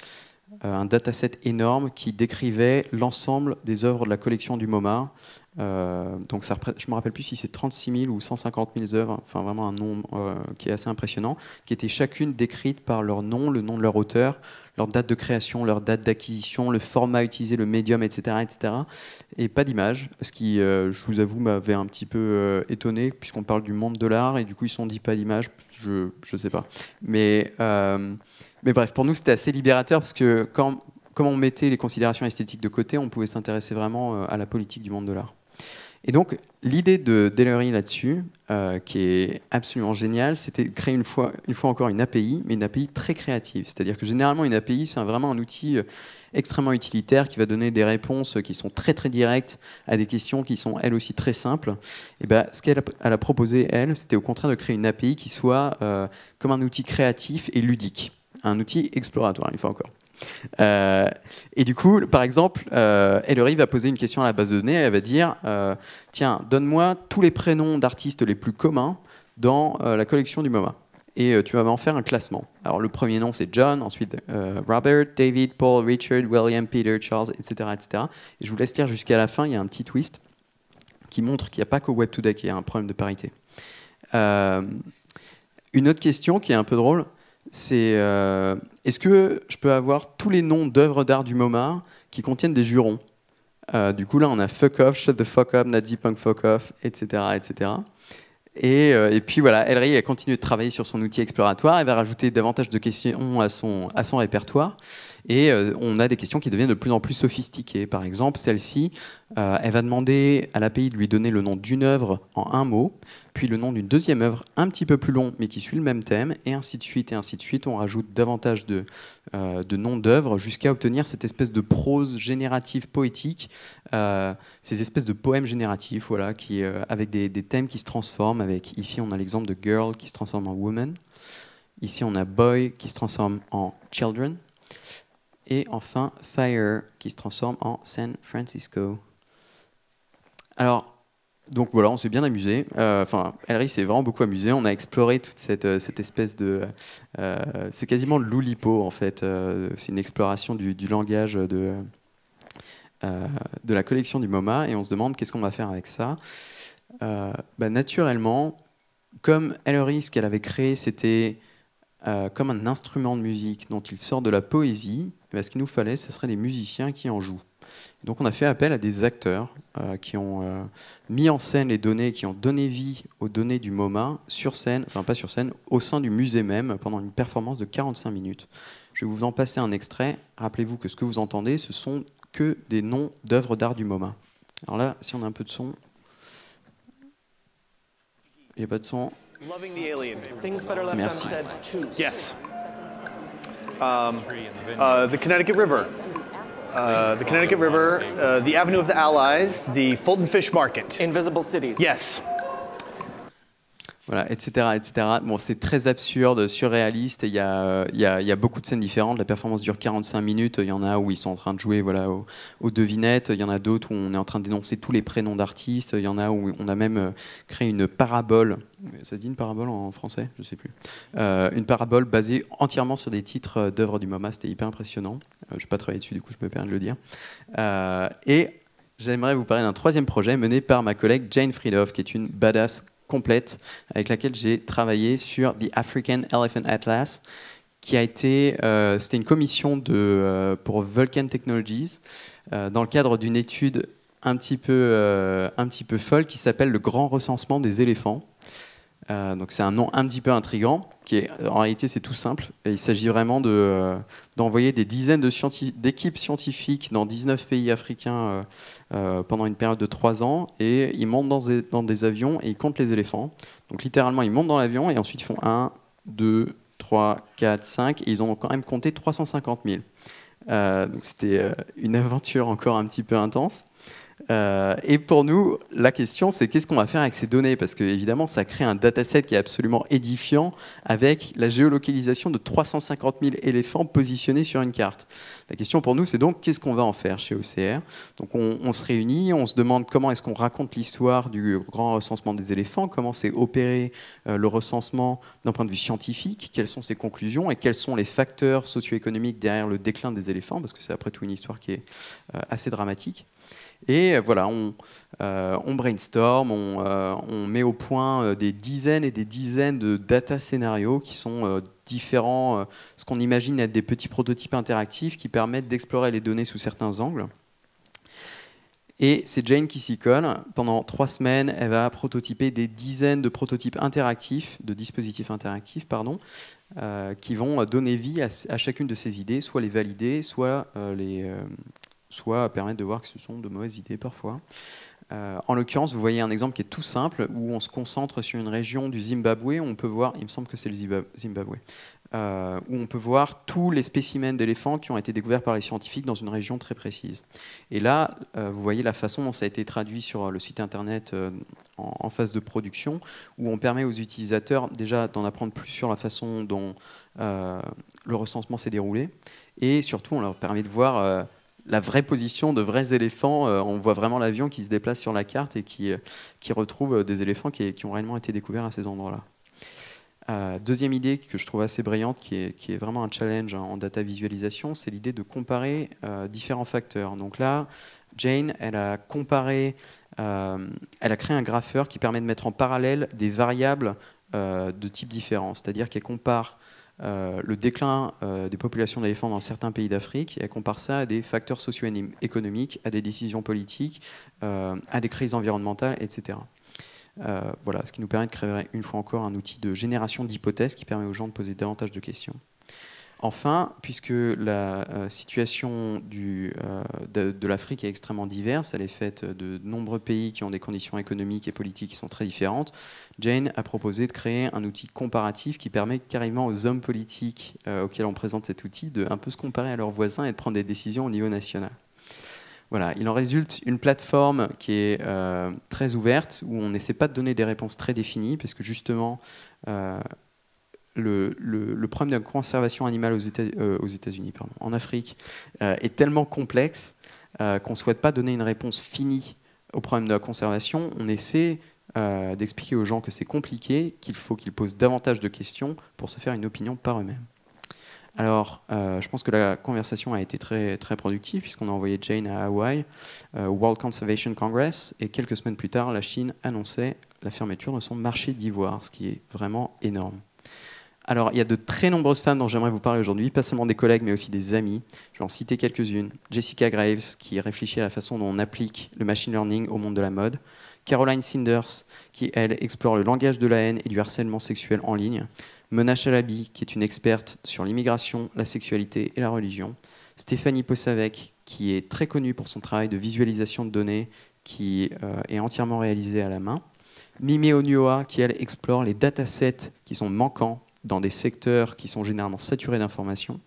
euh, un dataset énorme qui décrivait l'ensemble des œuvres de la collection du MoMA. Euh, donc ça, je me rappelle plus si c'est 36 000 ou 150 000 œuvres, enfin vraiment un nombre euh, qui est assez impressionnant, qui étaient chacune décrites par leur nom, le nom de leur auteur, leur date de création, leur date d'acquisition, le format utilisé, le médium, etc., etc. Et pas d'image, ce qui, euh, je vous avoue, m'avait un petit peu étonné, puisqu'on parle du monde de l'art, et du coup ils sont dit pas d'image, je ne sais pas. Mais mais bref, pour nous, c'était assez libérateur parce que quand, comme on mettait les considérations esthétiques de côté, on pouvait s'intéresser vraiment euh, à la politique du monde de l'art. Et donc, l'idée de Delery là-dessus, euh, qui est absolument géniale, c'était de créer une fois, encore une API, mais une API très créative. C'est-à-dire que généralement, une API, c'est vraiment un outil euh, extrêmement utilitaire qui va donner des réponses qui sont très très directes à des questions qui sont elles aussi très simples. Et ben, ce qu'elle a, proposé, elle, c'était au contraire de créer une API qui soit comme un outil créatif et ludique un outil exploratoire, une fois encore. Euh, et du coup, par exemple, euh, Ellery va poser une question à la base de données, elle va dire, euh, tiens, donne-moi tous les prénoms d'artistes les plus communs dans la collection du MoMA. Et tu vas en faire un classement. Alors le premier nom c'est John, ensuite Robert, David, Paul, Richard, William, Peter, Charles, etc. etc. Et je vous laisse lire jusqu'à la fin, il y a un petit twist qui montre qu'il n'y a pas qu'au Web Today qu'il y a un problème de parité. une autre question qui est un peu drôle, c'est euh, est-ce que je peux avoir tous les noms d'œuvres d'art du MoMA qui contiennent des jurons euh, Du coup, là, on a fuck off, shut the fuck up, Nazi punk fuck off, etc. etc. Euh, et, puis voilà, Elry a continué de travailler sur son outil exploratoire elle va rajouter davantage de questions à son, à son répertoire. Et euh, on a des questions qui deviennent de plus en plus sophistiquées. Par exemple, celle-ci, euh, elle va demander à l'API de lui donner le nom d'une œuvre en un mot, puis le nom d'une deuxième œuvre un petit peu plus long, mais qui suit le même thème, et ainsi de suite, et ainsi de suite. On rajoute davantage de, de noms d'œuvres jusqu'à obtenir cette espèce de prose générative poétique euh, ces espèces de poèmes génératifs, voilà, qui, euh, avec des, thèmes qui se transforment. Avec, ici, on a l'exemple de girl qui se transforme en woman. Ici, on a boy qui se transforme en children. Et enfin, fire qui se transforme en San Francisco. Alors, donc voilà, on s'est bien amusé. Euh, enfin, euh, s'est vraiment beaucoup amusé. On a exploré toute cette, espèce de. c'est quasiment l'oulipo, en fait. c'est une exploration du langage de. Euh, de la collection du MoMA et on se demande qu'est-ce qu'on va faire avec ça. Euh, bah, naturellement, comme Ellery, ce qu'elle avait créé, c'était euh, comme un instrument de musique dont il sort de la poésie, eh ben, ce qu'il nous fallait, ce serait des musiciens qui en jouent. donc on a fait appel à des acteurs qui ont mis en scène les données, qui ont donné vie aux données du MoMA sur scène, enfin pas sur scène, au sein du musée même, pendant une performance de 45 minutes. Je vais vous en passer un extrait. Rappelez-vous que ce que vous entendez, ce sont que des noms d'œuvres d'art du MoMA. Alors là, si on a un peu de son. Il n'y a pas de son. Merci. Yes. Um, uh, the Connecticut River. Uh, the Connecticut River, uh, the Avenue of the Allies, the Fulton Fish Market. Invisible Cities. Yes. Voilà, etc., etc. Bon, c'est très absurde, surréaliste, il y, a, beaucoup de scènes différentes. La performance dure 45 minutes, il y en a où ils sont en train de jouer voilà, aux, devinettes, il y en a d'autres où on est en train de dénoncer tous les prénoms d'artistes, il y en a où on a même euh, créé une parabole, ça dit une parabole en français Je ne sais plus. Euh, une parabole basée entièrement sur des titres euh, d'œuvres du MoMA, c'était hyper impressionnant. je vais pas travaillé dessus, du coup je me permets de le dire. et j'aimerais vous parler d'un troisième projet mené par ma collègue Jane Friedhoff, qui est une badass complète avec laquelle j'ai travaillé sur The African Elephant Atlas, qui a été, euh, c'était une commission de, euh, pour Vulcan Technologies euh, dans le cadre d'une étude un petit peu, un petit peu folle qui s'appelle le grand recensement des éléphants. Euh, donc c'est un nom un petit peu intrigant, qui est, en réalité c'est tout simple. Et il s'agit vraiment euh, d'envoyer des dizaines d'équipes scientifiques dans 19 pays africains euh, pendant une période de 3 ans, et ils montent dans des, avions et ils comptent les éléphants. Donc littéralement ils montent dans l'avion et ensuite ils font 1, 2, 3, 4, 5, et ils ont quand même compté 350 000. c'était une aventure encore un petit peu intense. Euh, et pour nous, la question, c'est qu'est-ce qu'on va faire avec ces données Parce que, évidemment, ça crée un dataset qui est absolument édifiant avec la géolocalisation de 350 000 éléphants positionnés sur une carte. La question pour nous, c'est donc qu'est-ce qu'on va en faire chez OCR Donc, on, se réunit, on se demande comment est-ce qu'on raconte l'histoire du grand recensement des éléphants, comment s'est opéré euh, le recensement d'un point de vue scientifique, quelles sont ses conclusions et quels sont les facteurs socio-économiques derrière le déclin des éléphants, parce que c'est après tout une histoire qui est euh, assez dramatique. Et euh, voilà, on, euh, on brainstorm, euh, on, met au point des dizaines et des dizaines de data scénarios qui sont différents, ce qu'on imagine être des petits prototypes interactifs qui permettent d'explorer les données sous certains angles. Et c'est Jane qui s'y colle. Pendant trois semaines, elle va prototyper des dizaines de prototypes interactifs, de dispositifs interactifs, pardon, qui vont donner vie à, chacune de ces idées, soit les valider, soit les, soit permettre de voir que ce sont de mauvaises idées parfois. Euh, en l'occurrence, vous voyez un exemple qui est tout simple, où on se concentre sur une région du Zimbabwe, on peut voir, il me semble que c'est le Zimbabwe, euh, où on peut voir tous les spécimens d'éléphants qui ont été découverts par les scientifiques dans une région très précise. Et là, euh, vous voyez la façon dont ça a été traduit sur le site internet en, en, phase de production, où on permet aux utilisateurs déjà d'en apprendre plus sur la façon dont le recensement s'est déroulé, et surtout on leur permet de voir la vraie position de vrais éléphants. Euh, on voit vraiment l'avion qui se déplace sur la carte et qui, euh, qui retrouve euh, des éléphants qui, ont réellement été découverts à ces endroits-là. deuxième idée que je trouve assez brillante, qui est, qui est vraiment un challenge en data visualisation, c'est l'idée de comparer différents facteurs. Donc là, Jane, elle a comparé, elle a créé un grapheur qui permet de mettre en parallèle des variables de type différent, c'est-à-dire qu'elle compare euh, le déclin euh, des populations d'éléphants dans certains pays d'Afrique et compare ça à des facteurs socio-économiques, à des décisions politiques, euh, à des crises environnementales, etc. voilà, ce qui nous permet de créer une fois encore un outil de génération d'hypothèses qui permet aux gens de poser davantage de questions. Enfin, puisque la euh, situation euh, de, l'Afrique est extrêmement diverse, elle est faite de nombreux pays qui ont des conditions économiques et politiques qui sont très différentes, Jane a proposé de créer un outil comparatif qui permet carrément aux hommes politiques euh, auxquels on présente cet outil de un peu se comparer à leurs voisins et de prendre des décisions au niveau national. Voilà, il en résulte une plateforme qui est très ouverte, où on n'essaie pas de donner des réponses très définies, parce que justement, le, problème de la conservation animale aux euh, États-Unis, en Afrique, euh, est tellement complexe euh, qu'on ne souhaite pas donner une réponse finie au problème de la conservation. On essaie d'expliquer aux gens que c'est compliqué, qu'il faut qu'ils posent davantage de questions pour se faire une opinion par eux-mêmes. Alors, je pense que la conversation a été très, très productive puisqu'on a envoyé Jane à Hawaï, au World Conservation Congress, et quelques semaines plus tard, la Chine annonçait la fermeture de son marché d'ivoire, ce qui est vraiment énorme. Alors, il y a de très nombreuses femmes dont j'aimerais vous parler aujourd'hui, pas seulement des collègues, mais aussi des amis. Je vais en citer quelques-unes. Jessica Graves, qui réfléchit à la façon dont on applique le machine learning au monde de la mode. Caroline Sinders, qui, elle, explore le langage de la haine et du harcèlement sexuel en ligne. Mona Chalabi, qui est une experte sur l'immigration, la sexualité et la religion. Stéphanie Posavec, qui est très connue pour son travail de visualisation de données, qui euh, est entièrement réalisé à la main. Mimi Onioa, qui elle explore les datasets qui sont manquants dans des secteurs qui sont généralement saturés d'informations.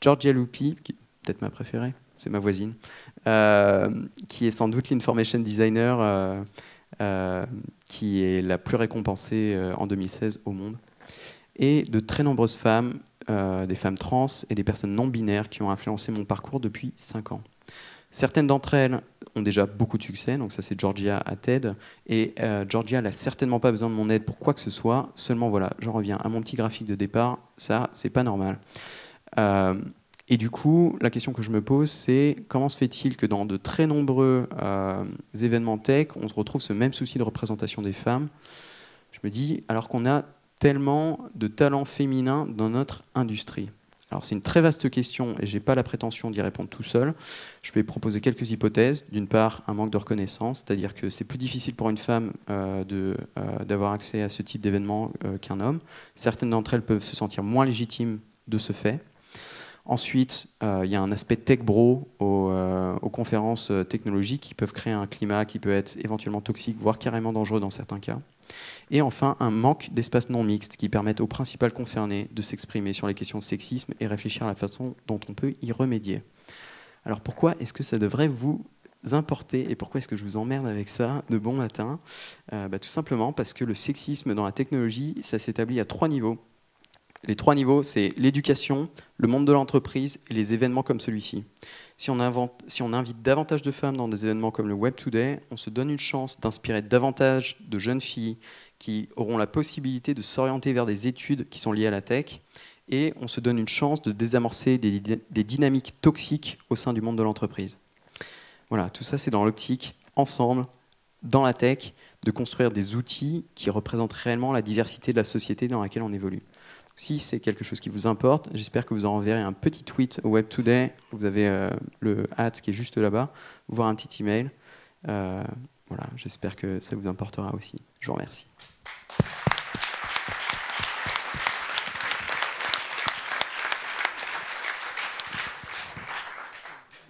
Georgia Lupi, qui peut-être ma préférée, c'est ma voisine, euh, qui est sans doute l'information designer euh, euh, qui est la plus récompensée en 2016 au monde. Et de très nombreuses femmes, des femmes trans et des personnes non binaires qui ont influencé mon parcours depuis 5 ans. Certaines d'entre elles ont déjà beaucoup de succès, donc ça c'est Georgia à TED, et euh, Georgia n'a certainement pas besoin de mon aide pour quoi que ce soit, seulement voilà, j'en reviens à mon petit graphique de départ, ça c'est pas normal. Euh, et du coup, la question que je me pose, c'est comment se fait-il que dans de très nombreux euh, événements tech, on se retrouve ce même souci de représentation des femmes Je me dis, alors qu'on a tellement de talents féminins dans notre industrie c'est une très vaste question et je n'ai pas la prétention d'y répondre tout seul. Je vais proposer quelques hypothèses. D'une part, un manque de reconnaissance, c'est-à-dire que c'est plus difficile pour une femme euh, euh, d'avoir accès à ce type d'événement euh, qu'un homme. Certaines d'entre elles peuvent se sentir moins légitimes de ce fait. Ensuite, il y a un aspect tech bro aux, conférences technologiques qui peuvent créer un climat qui peut être éventuellement toxique, voire carrément dangereux dans certains cas. Et enfin, un manque d'espaces non mixtes qui permettent aux principales concernées de s'exprimer sur les questions de sexisme et réfléchir à la façon dont on peut y remédier. Alors pourquoi est-ce que ça devrait vous importer et pourquoi est-ce que je vous emmerde avec ça de bon matin euh, bah, Tout simplement parce que le sexisme dans la technologie, ça s'établit à trois niveaux les trois niveaux, c'est l'éducation, le monde de l'entreprise et les événements comme celui-ci. Si, on invite davantage de femmes dans des événements comme le Web Today, on se donne une chance d'inspirer davantage de jeunes filles qui auront la possibilité de s'orienter vers des études qui sont liées à la tech, et on se donne une chance de désamorcer des, des dynamiques toxiques au sein du monde de l'entreprise. Voilà, tout ça c'est dans l'optique, ensemble, dans la tech, de construire des outils qui représentent réellement la diversité de la société dans laquelle on évolue si c'est quelque chose qui vous importe, j'espère que vous en enverrez un petit tweet au Web Today. Vous avez euh, le hat qui est juste là-bas, voire un petit email. Euh, voilà, j'espère que ça vous importera aussi. Je vous remercie.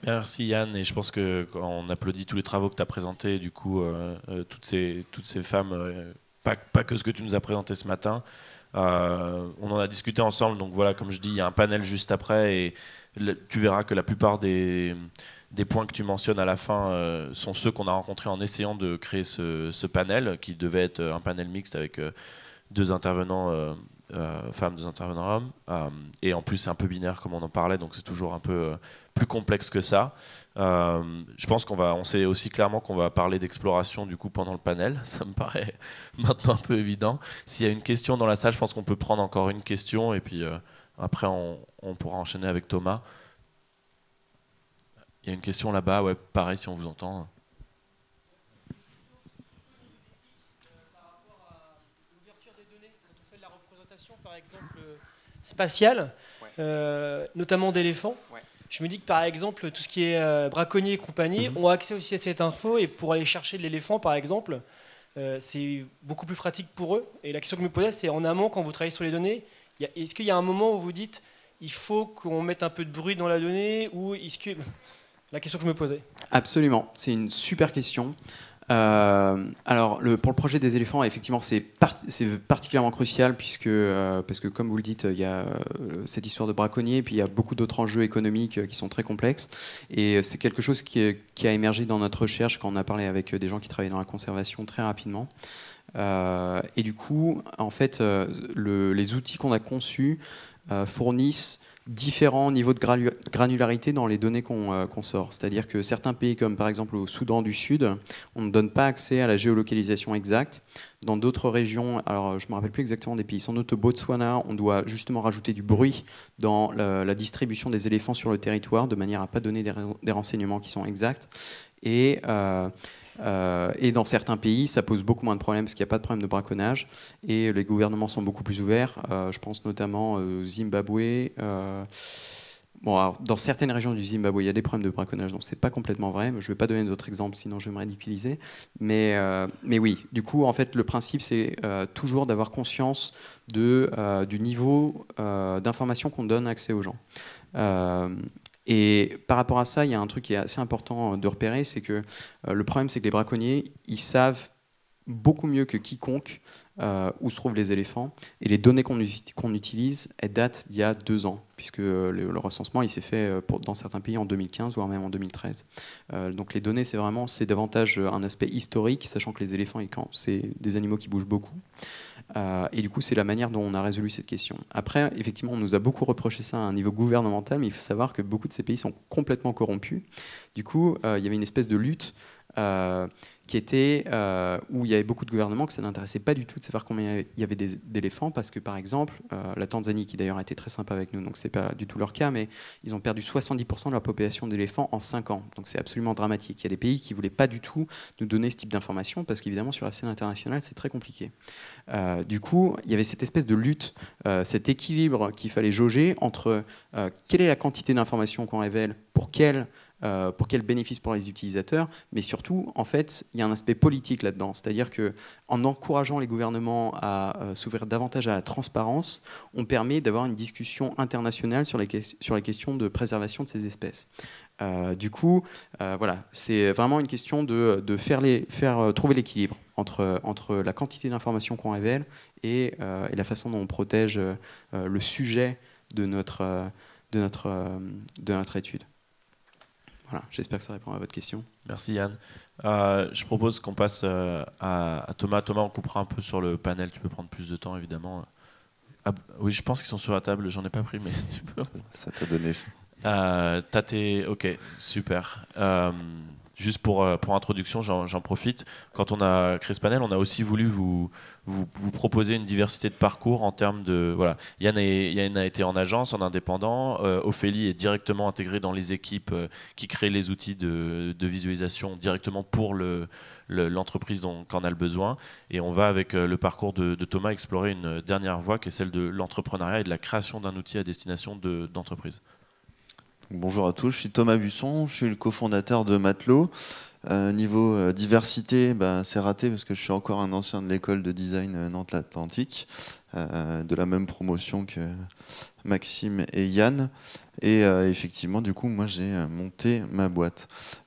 Merci Yann, et je pense qu'on applaudit tous les travaux que tu as présentés, du coup, euh, toutes, ces, femmes, pas, que ce que tu nous as présenté ce matin, euh, on en a discuté ensemble, donc voilà, comme je dis, il y a un panel juste après et tu verras que la plupart des, points que tu mentionnes à la fin euh, sont ceux qu'on a rencontrés en essayant de créer ce, panel qui devait être euh, un panel mixte avec deux intervenants femmes, deux intervenants hommes et en plus c'est un peu binaire comme on en parlait, donc c'est toujours un peu plus complexe que ça. Euh, je pense qu'on va, on sait aussi clairement qu'on va parler d'exploration du coup pendant le panel. Ça me paraît maintenant un peu évident. S'il y a une question dans la salle, je pense qu'on peut prendre encore une question et puis euh, après on, pourra enchaîner avec Thomas. Il y a une question là-bas, ouais, pareil si on vous entend. spatiale, exemple, euh, notamment d'éléphants. Je me dis que par exemple, tout ce qui est euh, braconnier et compagnie mhm. ont accès aussi à cette info et pour aller chercher de l'éléphant, par exemple, euh, c'est beaucoup plus pratique pour eux. Et la question que je me posais, c'est en amont, quand vous travaillez sur les données, est-ce qu'il y a un moment où vous dites il faut qu'on mette un peu de bruit dans la donnée ou est que la question que je me posais. Absolument, c'est une super question. Euh, alors, le, pour le projet des éléphants, effectivement, c'est particulièrement crucial puisque, euh, parce que, comme vous le dites, il y a euh, cette histoire de braconnier, puis il y a beaucoup d'autres enjeux économiques qui sont très complexes. Et c'est quelque chose qui, a émergé dans notre recherche quand on a parlé avec des gens qui travaillent dans la conservation très rapidement. et du coup, en fait, les outils qu'on a conçus fournissent différents niveaux de granularité dans les données euh, qu'on sort. C'est-à-dire que certains pays, comme par exemple au Soudan du Sud, on ne donne pas accès à la géolocalisation exacte. Dans d'autres régions, alors je ne me rappelle plus exactement des pays, sans doute au Botswana, on doit justement rajouter du bruit dans la, distribution des éléphants sur le territoire, de manière à ne pas donner des, renseignements qui sont exacts. Et euh, euh, et dans certains pays, ça pose beaucoup moins de problèmes parce qu'il n'y a pas de problème de braconnage et les gouvernements sont beaucoup plus ouverts. Euh, je pense notamment au Zimbabwe. Euh, bon, dans certaines régions du Zimbabwe, il y a des problèmes de braconnage, donc c'est pas complètement vrai. Mais je ne vais pas donner d'autres exemples, sinon je vais me ridiculiser. Mais, mais oui, du coup, en fait, le principe, c'est toujours d'avoir conscience de, du niveau d'information qu'on donne accès aux gens. Et par rapport à ça, il y a un truc qui est assez important euh, de repérer, c'est que euh, le problème, c'est que les braconniers, ils savent beaucoup mieux que quiconque euh, où se trouvent les éléphants. Et les données qu'on utilise, elles datent d'il y a deux ans, puisque le, recensement, il s'est fait dans certains pays en 2015, voire même en 2013. donc les données, c'est vraiment, c'est davantage un aspect historique, sachant que les éléphants, c'est des animaux qui bougent beaucoup. Euh, et du coup, c'est la manière dont on a résolu cette question. Après, effectivement, on nous a beaucoup reproché ça à un niveau gouvernemental, mais il faut savoir que beaucoup de ces pays sont complètement corrompus. Du coup, euh, il y avait une espèce de lutte euh, qui était euh, où il y avait beaucoup de gouvernements que ça n'intéressait pas du tout de savoir combien il y avait d'éléphants, parce que par exemple, euh, la Tanzanie, qui d'ailleurs a été très sympa avec nous, donc c'est pas du tout leur cas, mais ils ont perdu 70% de leur population d'éléphants en 5 ans. Donc c'est absolument dramatique. Il y a des pays qui voulaient pas du tout nous donner ce type d'informations, parce qu'évidemment, sur la scène internationale, c'est très compliqué. du coup, il y avait cette espèce de lutte, cet équilibre qu'il fallait jauger entre quelle est la quantité d'informations qu'on révèle, pour quelle euh, pour quel bénéfice pour les utilisateurs, mais surtout, en fait, il y a un aspect politique là-dedans. C'est-à-dire que en encourageant les gouvernements à euh, s'ouvrir davantage à la transparence, on permet d'avoir une discussion internationale sur les, sur les questions de préservation de ces espèces. Euh, du coup, voilà, c'est vraiment une question de, faire, les, faire trouver l'équilibre entre, entre la quantité d'informations qu'on révèle et, et, la façon dont on protège le sujet de notre, de notre, de notre étude. Voilà, j'espère que ça répond à votre question. Merci Yann. Euh, je propose qu'on passe euh, à, Thomas. Thomas, on coupera un peu sur le panel. Tu peux prendre plus de temps, évidemment. Ah, oui, je pense qu'ils sont sur la table. J'en ai pas pris, mais tu peux. Ça t'a donné. Euh, t'as tes. Ok, super. Juste pour, euh, introduction, j'en profite. Quand on a créé panel, on a aussi voulu vous, vous, proposer une diversité de parcours en termes de. Voilà, Yann, a été en agence, en indépendant. Euh, Ophélie est directement intégrée dans les équipes euh, qui créent les outils de, visualisation directement pour le l'entreprise dont qu'en a le besoin. Et on va, avec le parcours de, Thomas, explorer une dernière voie qui est celle de l'entrepreneuriat et de la création d'un outil à destination d'entreprise. Bonjour à tous, je suis Thomas Busson, je suis le cofondateur de Matelot. Euh, niveau euh, diversité, bah, c'est raté parce que je suis encore un ancien de l'école de design euh, Nantes-Atlantique, de la même promotion que Maxime et Yann. Et effectivement, du coup, moi, j'ai monté ma boîte.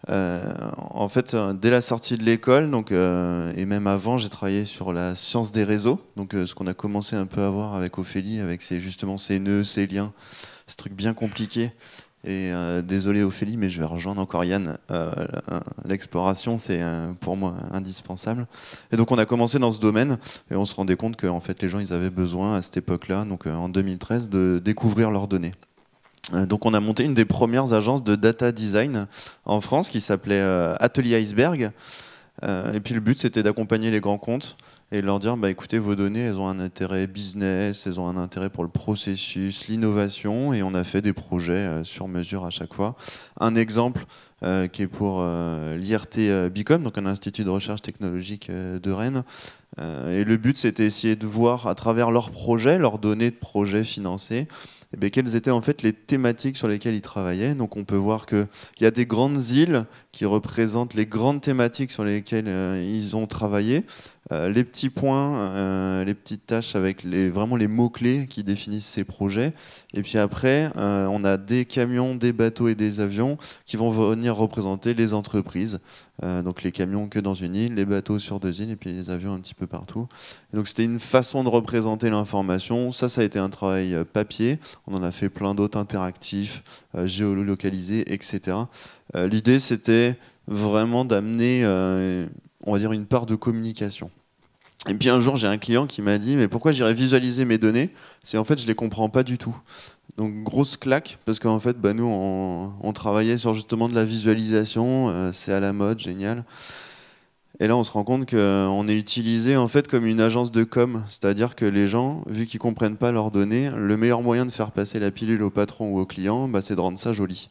en fait, dès la sortie de l'école, donc et même avant, j'ai travaillé sur la science des réseaux, donc ce qu'on a commencé un peu à voir avec Ophélie, avec justement ses nœuds, ses liens, ce truc bien compliqué et euh, désolé Ophélie, mais je vais rejoindre encore Yann. Euh, euh, l'exploration, c'est pour moi indispensable. Et donc on a commencé dans ce domaine et on se rendait compte que fait, les gens ils avaient besoin à cette époque-là, donc en 2013, de découvrir leurs données. Donc on a monté une des premières agences de data design en France qui s'appelait Atelier Iceberg. et puis le but c'était d'accompagner les grands comptes et leur dire bah écoutez vos données elles ont un intérêt business elles ont un intérêt pour le processus l'innovation et on a fait des projets euh, sur mesure à chaque fois un exemple euh, qui est pour euh, l'IRT Bicom donc un institut de recherche technologique de Rennes et le but c'était essayer de voir à travers leurs projets leurs données de projets financés eh ben, quelles étaient en fait les thématiques sur lesquelles ils travaillaient. Donc on peut voir qu'il y a des grandes îles qui représentent les grandes thématiques sur lesquelles ils ont travaillé, euh, les petits points, euh, les petites tâches avec vraiment les mots-clés qui définissent ces projets. Et puis après, euh, on a des camions, des bateaux et des avions qui vont venir représenter les entreprises. donc les camions que dans une île, les bateaux sur deux îles et puis les avions un petit peu partout. donc c'était une façon de représenter l'information. Ça, ça a été un travail papier. On en a fait plein d'autres interactifs, géolocalisés, etc. L'idée, c'était vraiment d'amener on va dire, une part de communication. Et puis un jour, j'ai un client qui m'a dit, mais pourquoi j'irais visualiser mes données C'est en fait, je ne les comprends pas du tout. Donc grosse claque, parce qu'en fait, bah, nous, on, travaillait sur justement de la visualisation, euh, c'est à la mode, génial. Et là, on se rend compte qu'on euh, est utilisé en fait comme une agence de com, c'est-à-dire que les gens, vu qu'ils comprennent pas leurs données, le meilleur moyen de faire passer la pilule au patron ou au client, bah, c'est de rendre ça joli.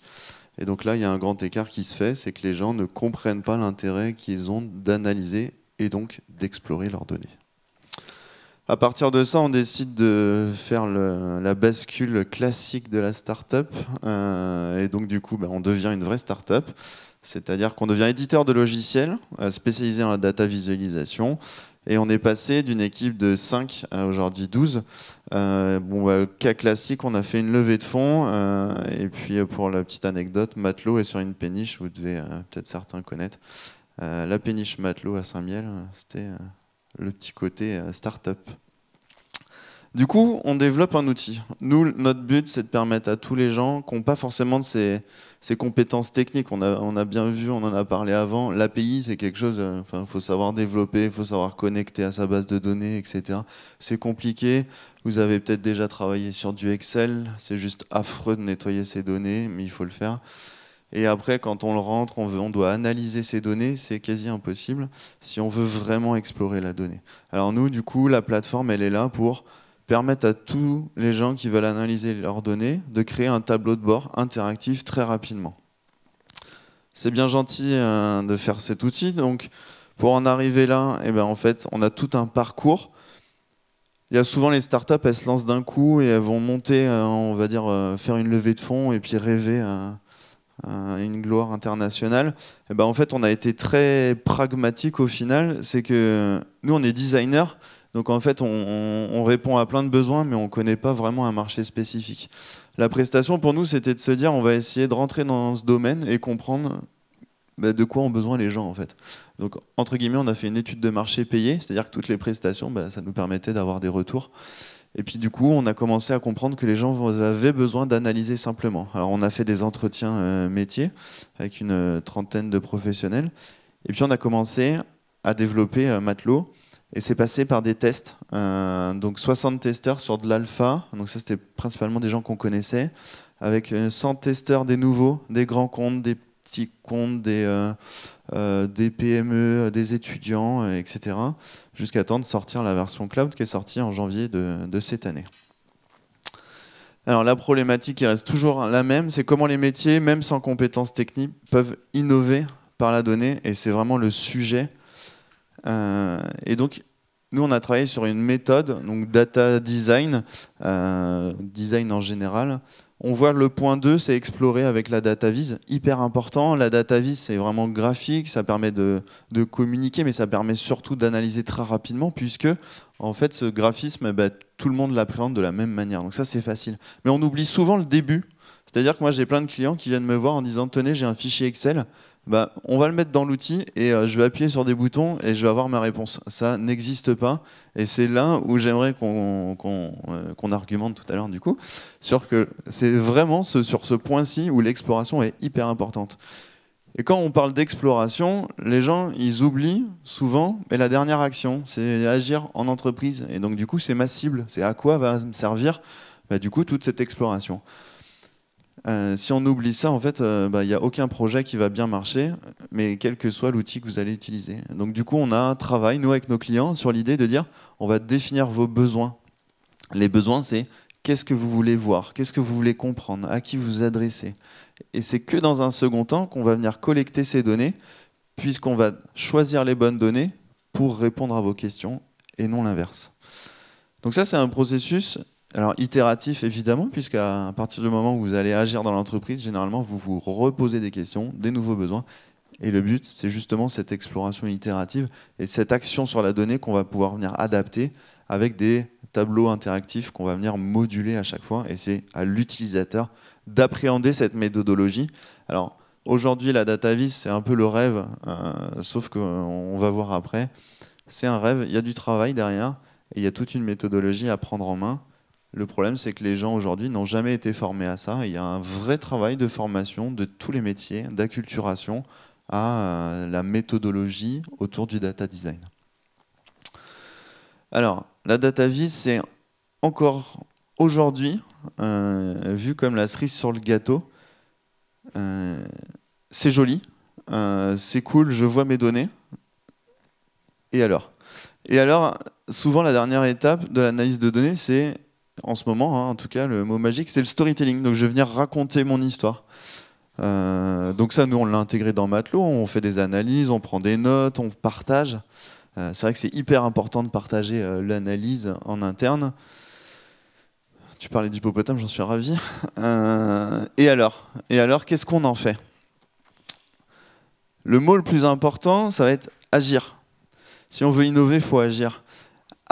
Et donc là, il y a un grand écart qui se fait, c'est que les gens ne comprennent pas l'intérêt qu'ils ont d'analyser et donc d'explorer leurs données. À partir de ça, on décide de faire la bascule classique de la start-up. Euh, et donc, du coup, bah, on devient une vraie start-up. C'est-à-dire qu'on devient éditeur de logiciels euh, spécialisé en la data visualisation. Et on est passé d'une équipe de 5 à aujourd'hui 12. Euh, bon, bah, cas classique, on a fait une levée de fonds. Euh, et puis, euh, pour la petite anecdote, Matelot est sur une péniche, vous devez peut-être certains connaître. la péniche Matelot à Saint-Miel, c'était le petit côté start-up. Du coup, on développe un outil. Nous, notre but, c'est de permettre à tous les gens qui n'ont pas forcément de ces, compétences techniques. On a, on a, bien vu, on en a parlé avant. L'API, c'est quelque chose, euh, il faut savoir développer, il faut savoir connecter à sa base de données, etc. C'est compliqué. Vous avez peut-être déjà travaillé sur du Excel. C'est juste affreux de nettoyer ces données, mais il faut le faire. Et après, quand on le rentre, on, veut, on doit analyser ces données, c'est quasi impossible si on veut vraiment explorer la donnée. Alors nous, du coup, la plateforme, elle est là pour permettent à tous les gens qui veulent analyser leurs données de créer un tableau de bord interactif très rapidement. C'est bien gentil euh, de faire cet outil, donc pour en arriver là, et eh ben, en fait, on a tout un parcours. Il y a souvent les startups, elles se lancent d'un coup et elles vont monter, euh, on va dire, euh, faire une levée de fonds et puis rêver à, une gloire internationale. Et eh ben, en fait, on a été très pragmatique au final. C'est que nous, on est designers, donc en fait, on, répond à plein de besoins, mais on ne connaît pas vraiment un marché spécifique. La prestation, pour nous, c'était de se dire, on va essayer de rentrer dans ce domaine et comprendre bah, de quoi ont besoin les gens, en fait. Donc, entre guillemets, on a fait une étude de marché payée, c'est-à-dire que toutes les prestations, bah, ça nous permettait d'avoir des retours. Et puis du coup, on a commencé à comprendre que les gens avaient besoin d'analyser simplement. Alors on a fait des entretiens euh, métiers avec une euh, trentaine de professionnels. Et puis on a commencé à développer un euh, Matelot et c'est passé par des tests. Euh, donc 60 testeurs sur de l'alpha. Donc ça, c'était principalement des gens qu'on connaissait. Avec 100 euh, testeurs des nouveaux, des grands comptes, des petits comptes, des, euh, PME, des étudiants, etc. Jusqu'à temps de sortir la version cloud qui est sortie en janvier de, de cette année. Alors la problématique qui reste toujours la même, c'est comment les métiers, même sans compétences techniques, peuvent innover par la donnée. Et c'est vraiment le sujet euh, et donc, nous, on a travaillé sur une méthode, donc data design, euh, design en général. On voit le point 2, c'est explorer avec la data vise, hyper important. La data vise, c'est vraiment graphique, ça permet de, de, communiquer, mais ça permet surtout d'analyser très rapidement, puisque en fait, ce graphisme, bah, tout le monde l'appréhende de la même manière. Donc ça, c'est facile. Mais on oublie souvent le début. C'est-à-dire que moi, j'ai plein de clients qui viennent me voir en disant, tenez, j'ai un fichier Excel, bah, on va le mettre dans l'outil et euh, je vais appuyer sur des boutons et je vais avoir ma réponse. Ça n'existe pas. Et c'est là où j'aimerais qu'on euh, argumente tout à l'heure, du coup, sur que c'est vraiment sur ce point-ci où l'exploration est hyper importante. Et quand on parle d'exploration, les gens, ils oublient souvent mais la dernière action, c'est agir en entreprise. Et donc, du coup, c'est ma cible, c'est à quoi va me servir bah, du coup toute cette exploration. Euh, si on oublie ça, en fait, euh, bah, il n'y a aucun projet qui va bien marcher, mais quel que soit l'outil que vous allez utiliser. Donc du coup, on a un travail, nous, avec nos clients, sur l'idée de dire, on va définir vos besoins. Les besoins, c'est qu'est-ce que vous voulez voir, qu'est-ce que vous voulez comprendre, à qui vous adressez. Et c'est que dans un second temps qu'on va venir collecter ces données, puisqu'on va choisir les bonnes données pour répondre à vos questions et non l'inverse. Donc ça, c'est un processus alors itératif évidemment, puisqu'à à partir du moment où vous allez agir dans l'entreprise, généralement vous vous reposez des questions, des nouveaux besoins. Et le but, c'est justement cette exploration itérative et cette action sur la donnée qu'on va pouvoir venir adapter avec des tableaux interactifs qu'on va venir moduler à chaque fois. Et c'est à l'utilisateur d'appréhender cette méthodologie. Alors aujourd'hui, la data vis, c'est un peu le rêve, euh, sauf qu'on va voir après. C'est un rêve, il y a du travail derrière et il y a toute une méthodologie à prendre en main. Le problème, c'est que les gens aujourd'hui n'ont jamais été formés à ça. Il y a un vrai travail de formation de tous les métiers, d'acculturation à euh, la méthodologie autour du data design. Alors, la data vis, c'est encore aujourd'hui, euh, vu comme la cerise sur le gâteau, euh, c'est joli, c'est cool, je vois mes données. Et alors Et alors, souvent, la dernière étape de l'analyse de données, c'est en ce moment, hein, en tout cas, le mot magique, c'est le storytelling. Donc je vais venir raconter mon histoire. Euh, donc ça, nous, on l'a intégré dans Matelot, on fait des analyses, on prend des notes, on partage. Euh, c'est vrai que c'est hyper important de partager euh, l'analyse en interne. Tu parlais d'hippopotame, j'en suis ravi. et alors Et alors, qu'est-ce qu'on en fait Le mot le plus important, ça va être agir. Si on veut innover, il faut agir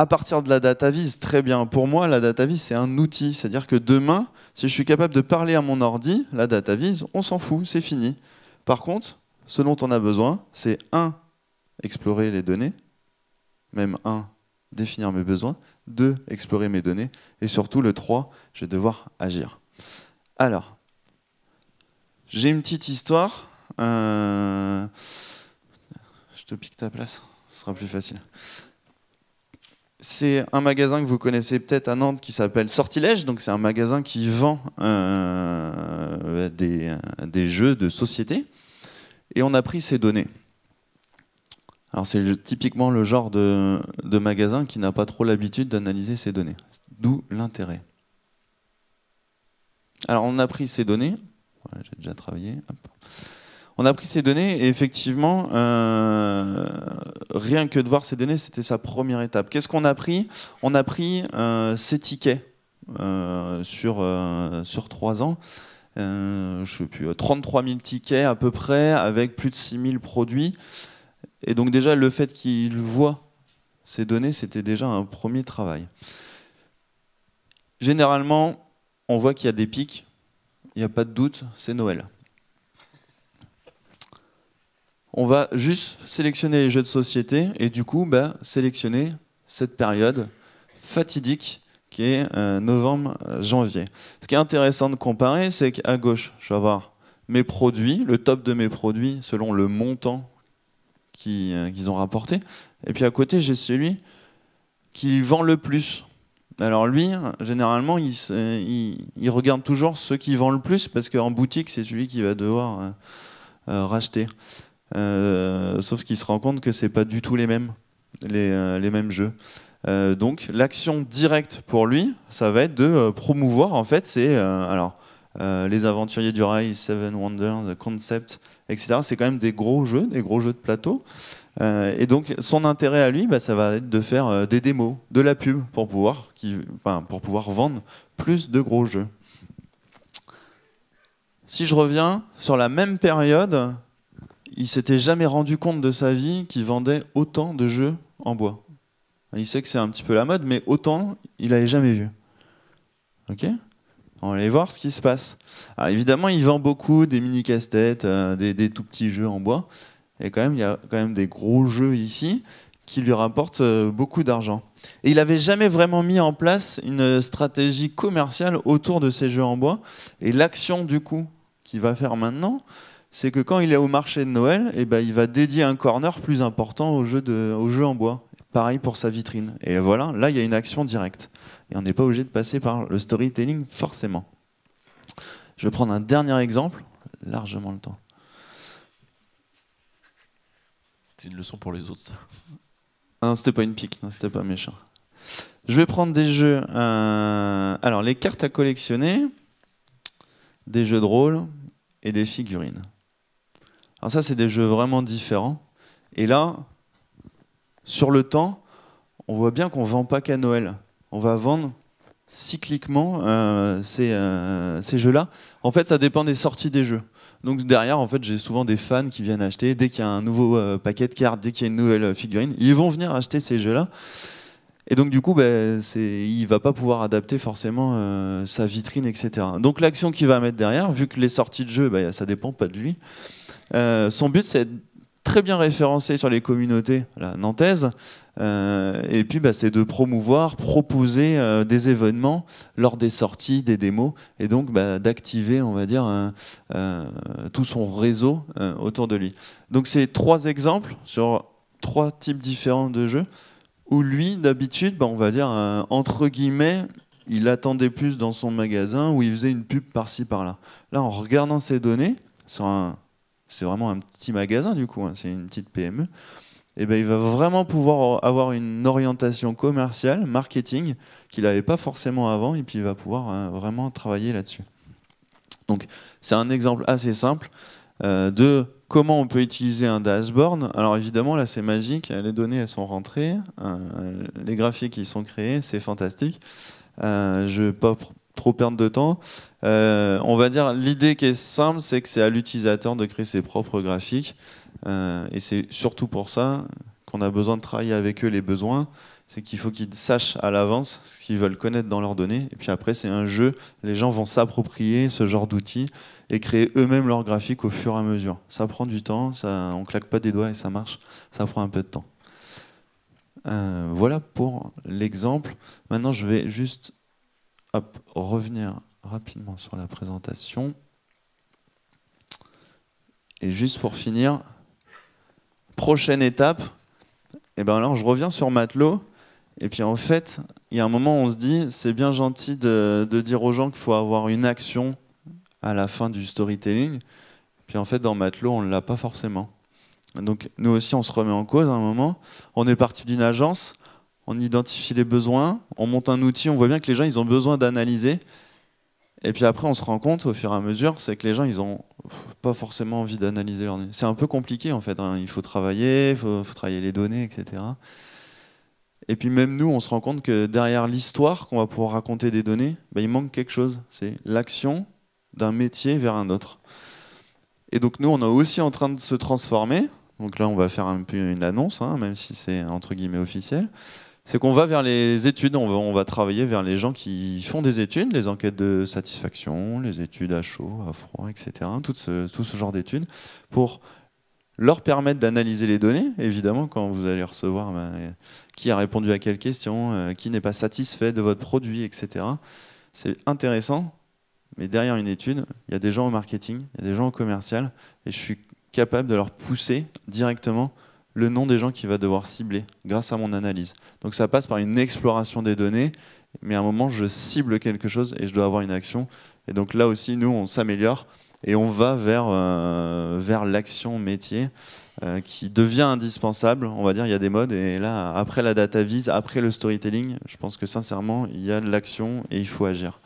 à partir de la data vise, très bien. Pour moi, la data vise, c'est un outil. C'est-à-dire que demain, si je suis capable de parler à mon ordi, la data vise, on s'en fout, c'est fini. Par contre, ce dont on a besoin, c'est 1, explorer les données, même 1, définir mes besoins, 2, explorer mes données, et surtout le 3, je vais devoir agir. Alors, j'ai une petite histoire. Euh, je te pique ta place, ce sera plus facile c'est un magasin que vous connaissez peut-être à Nantes qui s'appelle Sortilège. Donc c'est un magasin qui vend euh, des, jeux de société. Et on a pris ces données. Alors c'est typiquement le genre de, magasin qui n'a pas trop l'habitude d'analyser ces données. D'où l'intérêt. Alors on a pris ces données. J'ai déjà travaillé on a pris ces données et effectivement, euh, rien que de voir ces données, c'était sa première étape. Qu'est-ce qu'on a pris On a pris euh, ces tickets euh, sur, sur 3 ans. je sais plus, 33 000 tickets à peu près, avec plus de 6 000 produits. Et donc déjà, le fait qu'il voit ces données, c'était déjà un premier travail. Généralement, on voit qu'il y a des pics, il n'y a pas de doute, c'est Noël on va juste sélectionner les jeux de société et du coup bah, sélectionner cette période fatidique qui est euh, novembre-janvier. Euh, Ce qui est intéressant de comparer, c'est qu'à gauche, je vais avoir mes produits, le top de mes produits selon le montant euh, qu'ils ont rapporté. Et puis à côté, j'ai celui qui vend le plus. Alors lui, généralement, il, regarde toujours ceux qui vendent le plus parce qu'en boutique, c'est celui qui va devoir racheter. Euh, sauf qu'il se rend compte que c'est pas du tout les mêmes, les, euh, mêmes jeux. Euh, donc l'action directe pour lui, ça va être de promouvoir en fait c'est alors les aventuriers du rail, Seven Wonders, The Concept, etc. C'est quand même des gros jeux, des gros jeux de plateau. et donc son intérêt à lui, bah, ça va être de faire des démos, de la pub pour pouvoir, qui, pour pouvoir vendre plus de gros jeux. Si je reviens sur la même période, il s'était jamais rendu compte de sa vie qu'il vendait autant de jeux en bois. Il sait que c'est un petit peu la mode, mais autant, il l'avait jamais vu. Ok On va aller voir ce qui se passe. évidemment, il vend beaucoup des mini casse-têtes, euh, des, tout petits jeux en bois. Et quand même, il y a quand même des gros jeux ici qui lui rapportent euh, beaucoup d'argent. Et il n'avait jamais vraiment mis en place une stratégie commerciale autour de ces jeux en bois. Et l'action, du coup, qu'il va faire maintenant, c'est que quand il est au marché de Noël, eh ben, il va dédier un corner plus important au jeu, de, en bois. Pareil pour sa vitrine. Et voilà, là, il y a une action directe. Et on n'est pas obligé de passer par le storytelling, forcément. Je vais prendre un dernier exemple, largement le temps. C'est une leçon pour les autres, ça. Non, c'était pas une pique, non, c'était pas méchant. Je vais prendre des jeux. Euh, alors, les cartes à collectionner, des jeux de rôle et des figurines. Alors ça, c'est des jeux vraiment différents. Et là, sur le temps, on voit bien qu'on ne vend pas qu'à Noël. On va vendre cycliquement euh, euh, ces, jeux-là. En fait, ça dépend des sorties des jeux. Donc derrière, en fait, j'ai souvent des fans qui viennent acheter dès qu'il y a un nouveau euh, paquet de cartes, dès qu'il y a une nouvelle figurine, ils vont venir acheter ces jeux-là. Et donc du coup, il ben, il va pas pouvoir adapter forcément sa vitrine, etc. Donc l'action qu'il va mettre derrière, vu que les sorties de jeux ça ben, ça dépend pas de lui, euh, son but, c'est très bien référencé sur les communautés la nantaises. Euh, et puis, bah, c'est de promouvoir, proposer euh, des événements lors des sorties, des démos, et donc bah, d'activer, on va dire, tout son réseau autour de lui. Donc, c'est trois exemples sur trois types différents de jeux où lui, d'habitude, bah, on va dire, entre guillemets, il attendait plus dans son magasin où il faisait une pub par-ci par-là. Là, en regardant ces données, sur un c'est vraiment un petit magasin du coup, hein, c'est une petite PME, et eh ben, il va vraiment pouvoir avoir une orientation commerciale, marketing, qu'il n'avait pas forcément avant, et puis il va pouvoir hein, vraiment travailler là-dessus. Donc c'est un exemple assez simple euh, de comment on peut utiliser un dashboard. Alors évidemment, là c'est magique, hein, les données elles sont rentrées, les graphiques ils sont créés, c'est fantastique. Euh, je ne vais pas trop perdre de temps. Euh, on va dire l'idée qui est simple, c'est que c'est à l'utilisateur de créer ses propres graphiques. Euh, et c'est surtout pour ça qu'on a besoin de travailler avec eux les besoins. C'est qu'il faut qu'ils sachent à l'avance ce qu'ils veulent connaître dans leurs données. Et puis après, c'est un jeu. Les gens vont s'approprier ce genre d'outils et créer eux-mêmes leurs graphiques au fur et à mesure. Ça prend du temps. Ça, on claque pas des doigts et ça marche. Ça prend un peu de temps. Euh, voilà pour l'exemple. Maintenant, je vais juste revenir rapidement sur la présentation. Et juste pour finir, prochaine étape, et eh ben alors je reviens sur Matelot. Et puis en fait, il y a un moment où on se dit, c'est bien gentil de, de, dire aux gens qu'il faut avoir une action à la fin du storytelling. Puis en fait, dans Matelot, on ne l'a pas forcément. Donc nous aussi, on se remet en cause à un moment. On est parti d'une agence, on identifie les besoins, on monte un outil, on voit bien que les gens, ils ont besoin d'analyser. Et puis après, on se rend compte au fur et à mesure, c'est que les gens, ils ont pas forcément envie d'analyser leur données. C'est un peu compliqué en fait. Hein. Il faut travailler, il faut, travailler les données, etc. Et puis même nous, on se rend compte que derrière l'histoire qu'on va pouvoir raconter des données, bah, il manque quelque chose. C'est l'action d'un métier vers un autre. Et donc nous, on est aussi en train de se transformer. Donc là, on va faire un peu une annonce, hein, même si c'est entre guillemets officiel c'est qu'on va vers les études, on va, travailler vers les gens qui font des études, les enquêtes de satisfaction, les études à chaud, à froid, etc. Tout ce, tout ce genre d'études, pour leur permettre d'analyser les données. Évidemment, quand vous allez recevoir ben, qui a répondu à quelle question, euh, qui n'est pas satisfait de votre produit, etc. C'est intéressant, mais derrière une étude, il y a des gens au marketing, il y a des gens au commercial, et je suis capable de leur pousser directement le nom des gens qui va devoir cibler grâce à mon analyse. Donc ça passe par une exploration des données, mais à un moment, je cible quelque chose et je dois avoir une action. Et donc là aussi, nous, on s'améliore et on va vers, euh, vers l'action métier euh, qui devient indispensable. On va dire, il y a des modes. Et là, après la data vise, après le storytelling, je pense que sincèrement, il y a de l'action et il faut agir.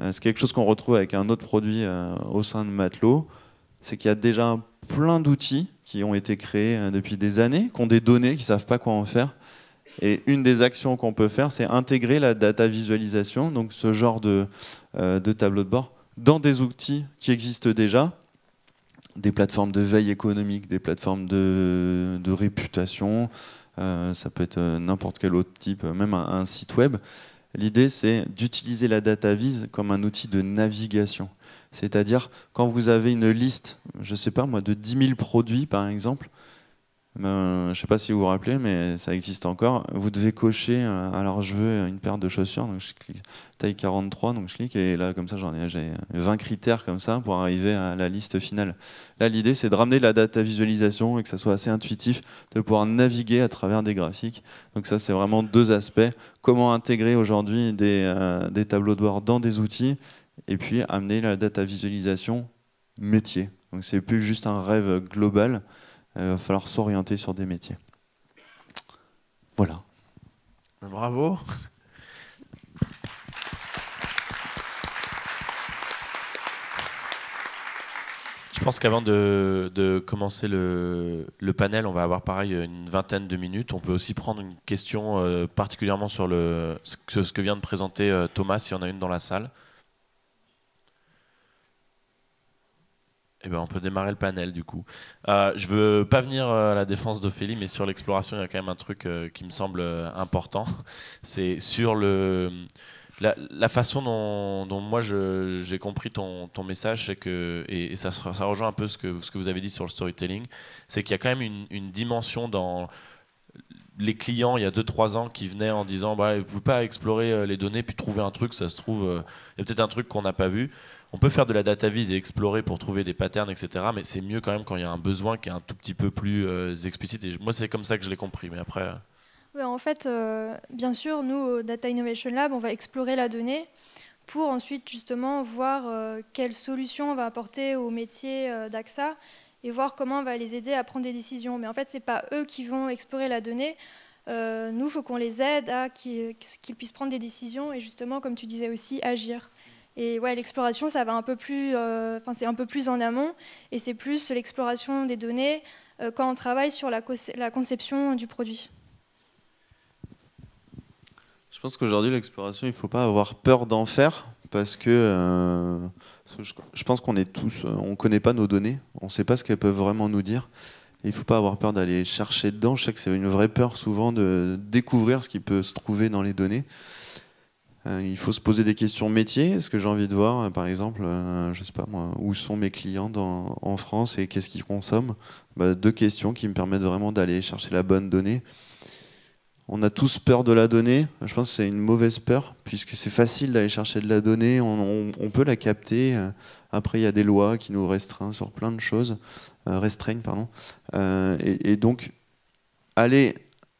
Euh, c'est quelque chose qu'on retrouve avec un autre produit au sein de Matelot, c'est qu'il y a déjà plein d'outils qui ont été créés euh, depuis des années, qui ont des données, qui ne savent pas quoi en faire. Et une des actions qu'on peut faire, c'est intégrer la data visualisation, donc ce genre de, euh, de, tableau de bord, dans des outils qui existent déjà, des plateformes de veille économique, des plateformes de, réputation, euh, ça peut être n'importe quel autre type, même un, un site web. L'idée, c'est d'utiliser la data vise comme un outil de navigation. C'est-à-dire, quand vous avez une liste, je ne sais pas moi, de 10 000 produits par exemple, ben, je ne sais pas si vous vous rappelez, mais ça existe encore, vous devez cocher, euh, alors je veux une paire de chaussures, donc je clique, taille 43, donc je clique, et là comme ça j'en ai, j'ai 20 critères comme ça pour arriver à la liste finale. Là l'idée c'est de ramener la data visualisation et que ça soit assez intuitif de pouvoir naviguer à travers des graphiques. Donc ça c'est vraiment deux aspects, comment intégrer aujourd'hui des euh, tableaux de bord dans des outils et puis amener la data visualisation métier. Donc c'est plus juste un rêve global, il euh, va falloir s'orienter sur des métiers. Voilà. Ben, bravo. Je pense qu'avant de, commencer le, panel, on va avoir pareil une vingtaine de minutes. On peut aussi prendre une question euh, particulièrement sur le, ce, que, vient de présenter euh, Thomas, Thomas, y en a une dans la salle. Eh ben, on peut démarrer le panel du coup. Euh, je veux pas venir euh, à la défense d'Ophélie, mais sur l'exploration, il y a quand même un truc euh, qui me semble euh, important. C'est sur le, la, façon dont, moi j'ai compris ton, ton message, que, et, ça, ça, rejoint un peu ce que, ce que vous avez dit sur le storytelling, c'est qu'il y a quand même une, dimension dans les clients il y a 2-3 ans qui venaient en disant bah, Vous pouvez pas explorer les données puis trouver un truc, ça se trouve, il y a peut-être un truc qu'on n'a pas vu on peut faire de la data vise et explorer pour trouver des patterns, etc. Mais c'est mieux quand même quand il y a un besoin qui est un tout petit peu plus euh, explicite. moi, c'est comme ça que je l'ai compris. Mais après. Euh. en fait, euh, bien sûr, nous, au Data Innovation Lab, on va explorer la donnée pour ensuite justement voir quelles solutions on va apporter aux métiers d'AXA et voir comment on va les aider à prendre des décisions. Mais en fait, ce n'est pas eux qui vont explorer la donnée. nous, il faut qu'on les aide à qu'ils puissent prendre des décisions et justement, comme tu disais aussi, agir. Et ouais, l'exploration, ça va un peu plus, euh, enfin c'est un peu plus en amont, et c'est plus l'exploration des données euh, quand on travaille sur la, conception du produit. Je pense qu'aujourd'hui, l'exploration, il ne faut pas avoir peur d'en faire parce que euh, je pense qu'on est tous, on ne connaît pas nos données, on ne sait pas ce qu'elles peuvent vraiment nous dire. Et il ne faut pas avoir peur d'aller chercher dedans. Je sais que c'est une vraie peur souvent de découvrir ce qui peut se trouver dans les données. Euh, il faut se poser des questions métiers. Est-ce que j'ai envie de voir, euh, par exemple, euh, je sais pas moi, où sont mes clients en France et qu'est-ce qu'ils consomment bah, Deux questions qui me permettent vraiment d'aller chercher la bonne donnée. On a tous peur de la donnée. Je pense que c'est une mauvaise peur, puisque c'est facile d'aller chercher de la donnée. On, peut la capter. Après, il y a des lois qui nous restreignent sur plein de choses. restreignent, pardon. Et, et donc, aller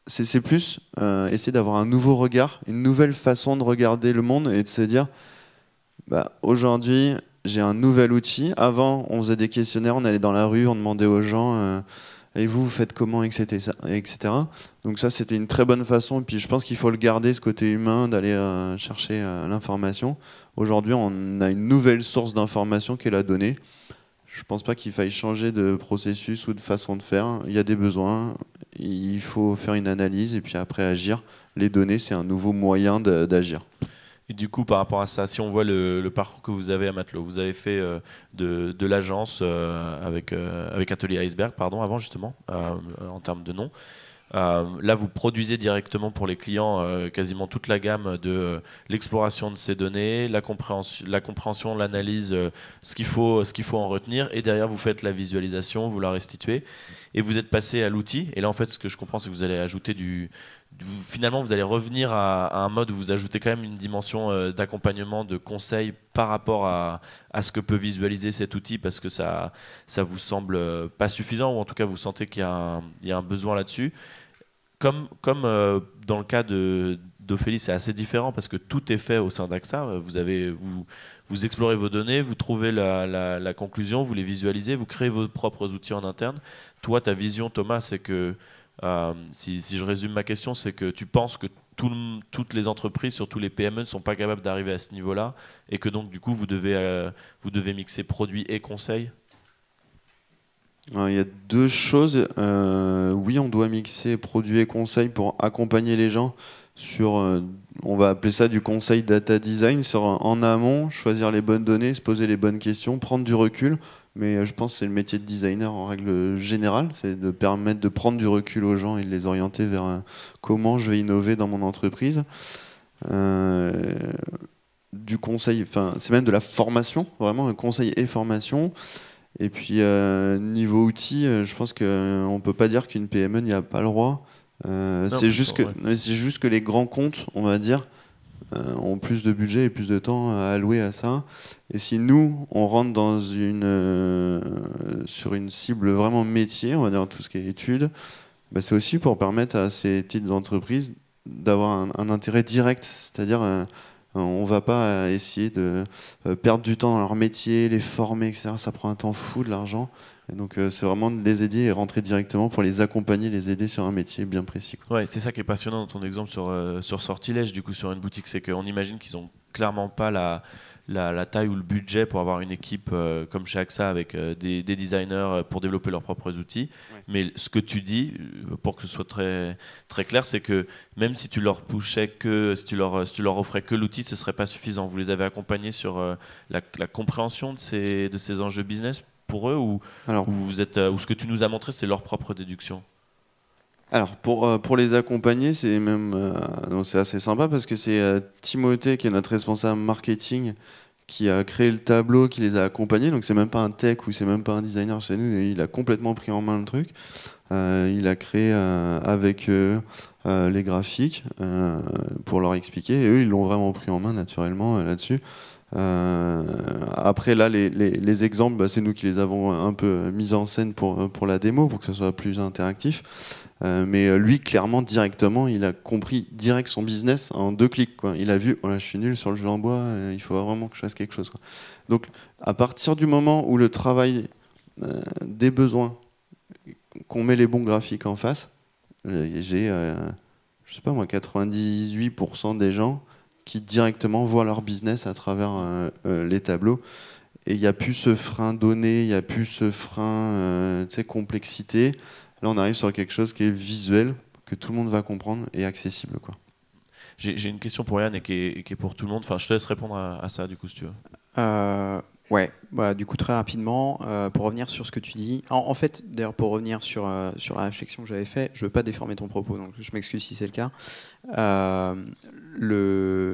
c'est plus euh, essayer d'avoir un nouveau regard, une nouvelle façon de regarder le monde et de se dire, bah, aujourd'hui, j'ai un nouvel outil. Avant, on faisait des questionnaires, on allait dans la rue, on demandait aux gens, euh, et vous, vous faites comment, etc. etc. Donc ça, c'était une très bonne façon. Et puis je pense qu'il faut le garder, ce côté humain, d'aller euh, chercher l'information. Aujourd'hui, on a une nouvelle source d'information qui est la donnée. Je ne pense pas qu'il faille changer de processus ou de façon de faire. Il y a des besoins, il faut faire une analyse et puis après agir. Les données, c'est un nouveau moyen d'agir. Et du coup, par rapport à ça, si on voit le, parcours que vous avez à Matelot, vous avez fait euh, de, l'agence euh, avec, euh, avec Atelier Iceberg, pardon, avant justement, en termes de nom. Euh, là, vous produisez directement pour les clients euh, quasiment toute la gamme de euh, l'exploration de ces données, la compréhension, l'analyse, ce qu'il faut, ce faut en retenir, et derrière vous faites la visualisation, vous la restituez, et vous êtes passé à l'outil. Et là, en fait, ce que je comprends, c'est que vous allez ajouter du, finalement, vous allez revenir à, un mode où vous ajoutez quand même une dimension d'accompagnement, de conseil par rapport à, ce que peut visualiser cet outil, parce que ça, ça vous semble pas suffisant, ou en tout cas, vous sentez qu'il y, y a un besoin là-dessus comme, euh, dans le cas de, d'Ophélie, c'est assez différent parce que tout est fait au sein d'AXA. Vous, avez, vous, explorez vos données, vous trouvez la, conclusion, vous les visualisez, vous créez vos propres outils en interne. Toi, ta vision, Thomas, c'est que, euh, si, je résume ma question, c'est que tu penses que toutes les entreprises, surtout les PME, ne sont pas capables d'arriver à ce niveau-là et que donc, du coup, vous devez, euh, vous devez mixer produits et conseils Hein, il y a deux choses. Euh, oui, on doit mixer produits et conseils pour accompagner les gens sur, euh, on va appeler ça du conseil data design, sur euh, en amont, choisir les bonnes données, se poser les bonnes questions, prendre du recul. Mais je pense que c'est le métier de designer en règle générale, c'est de permettre de prendre du recul aux gens et de les orienter vers comment je vais innover dans mon entreprise. du conseil, enfin c'est même de la formation, vraiment conseil et formation. Et puis euh, niveau outils, euh, je pense qu'on euh, ne peut pas dire qu'une PME n'y a pas le droit. c'est juste, que, c'est juste que les grands comptes, on va dire, ont plus de budget et plus de temps à allouer à ça. Et si nous, on rentre dans une, sur une cible vraiment métier, on va dire tout ce qui est études, bah, c'est aussi pour permettre à ces petites entreprises d'avoir un, intérêt direct, c'est-à-dire euh, on va pas essayer de euh, perdre du temps dans leur métier, les former, etc. Ça prend un temps fou, de l'argent. donc euh, c'est vraiment de les aider et rentrer directement pour les accompagner, les aider sur un métier bien précis. Ouais, c'est ça qui est passionnant dans ton exemple sur, sur Sortilège, du coup sur une boutique, c'est qu'on imagine qu'ils ont clairement pas la, la, taille ou le budget pour avoir une équipe euh, comme chez AXA avec euh, des, designers euh, pour développer leurs propres outils. Mais ce que tu dis, pour que ce soit très, très clair, c'est que même si tu leur poussais que, si tu leur, tu leur offrais que l'outil, ce ne serait pas suffisant. Vous les avez accompagnés sur la, compréhension de ces, de ces enjeux business pour eux ou, Alors, vous êtes, ou ce que tu nous as montré, c'est leur propre déduction alors pour, pour les accompagner, c'est même c'est assez sympa parce que c'est Timothée qui est notre responsable marketing qui a créé le tableau, qui les a accompagnés. Donc c'est même pas un tech ou c'est même pas un designer chez nous, il a complètement pris en main le truc. Euh, il a créé euh, avec eux euh, les graphiques pour leur expliquer. Et eux, ils l'ont vraiment pris en main naturellement là-dessus. après là, les, exemples, bah, c'est nous qui les avons un peu mis en scène pour, pour la démo, pour que ce soit plus interactif. Euh, mais euh, lui, clairement, directement, il a compris direct son business en deux clics. Quoi. Il a vu, oh là, je suis nul sur le jeu en bois, euh, il faut vraiment que je fasse quelque chose. Donc, à partir du moment où le travail des besoins, qu'on met les bons graphiques en face, j'ai, je sais pas moi, 98% des gens qui directement voient leur business à travers les tableaux. Et il n'y a plus ce frein donné, il n'y a plus ce frein complexité. Là, on arrive sur quelque chose qui est visuel, que tout le monde va comprendre et accessible. J'ai une question pour Yann et qui est, pour tout le monde. Enfin, je te laisse répondre à, ça, du coup, si tu veux. Euh, ouais, bah, du coup, très rapidement, euh, pour revenir sur ce que tu dis. En, fait, d'ailleurs, pour revenir sur, euh, la réflexion que j'avais faite, je ne veux pas déformer ton propos, donc je m'excuse si c'est le cas. Euh,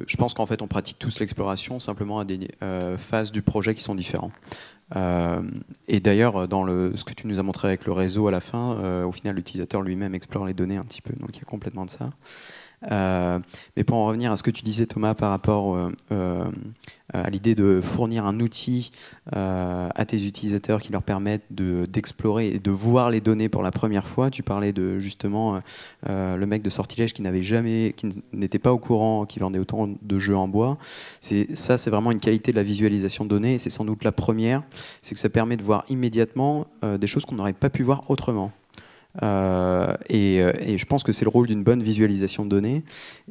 je pense qu'en fait, on pratique tous l'exploration, simplement à des phases du projet qui sont différentes. Euh, et d'ailleurs, dans le, ce que tu nous as montré avec le réseau à la fin, euh, au final, l'utilisateur lui-même explore les données un petit peu, donc il y a complètement de ça. Euh, mais pour en revenir à ce que tu disais Thomas par rapport euh, euh, à l'idée de fournir un outil à tes utilisateurs qui leur permettent d'explorer et de voir les données pour la première fois, tu parlais de justement le mec de sortilège qui n'avait jamais, qui n'était pas au courant, qui vendait autant de jeux en bois. Ça, c'est vraiment une qualité de la visualisation de données et c'est sans doute la première, c'est que ça permet de voir immédiatement des choses qu'on n'aurait pas pu voir autrement. Euh, euh, et, je pense que c'est le rôle d'une bonne visualisation de données.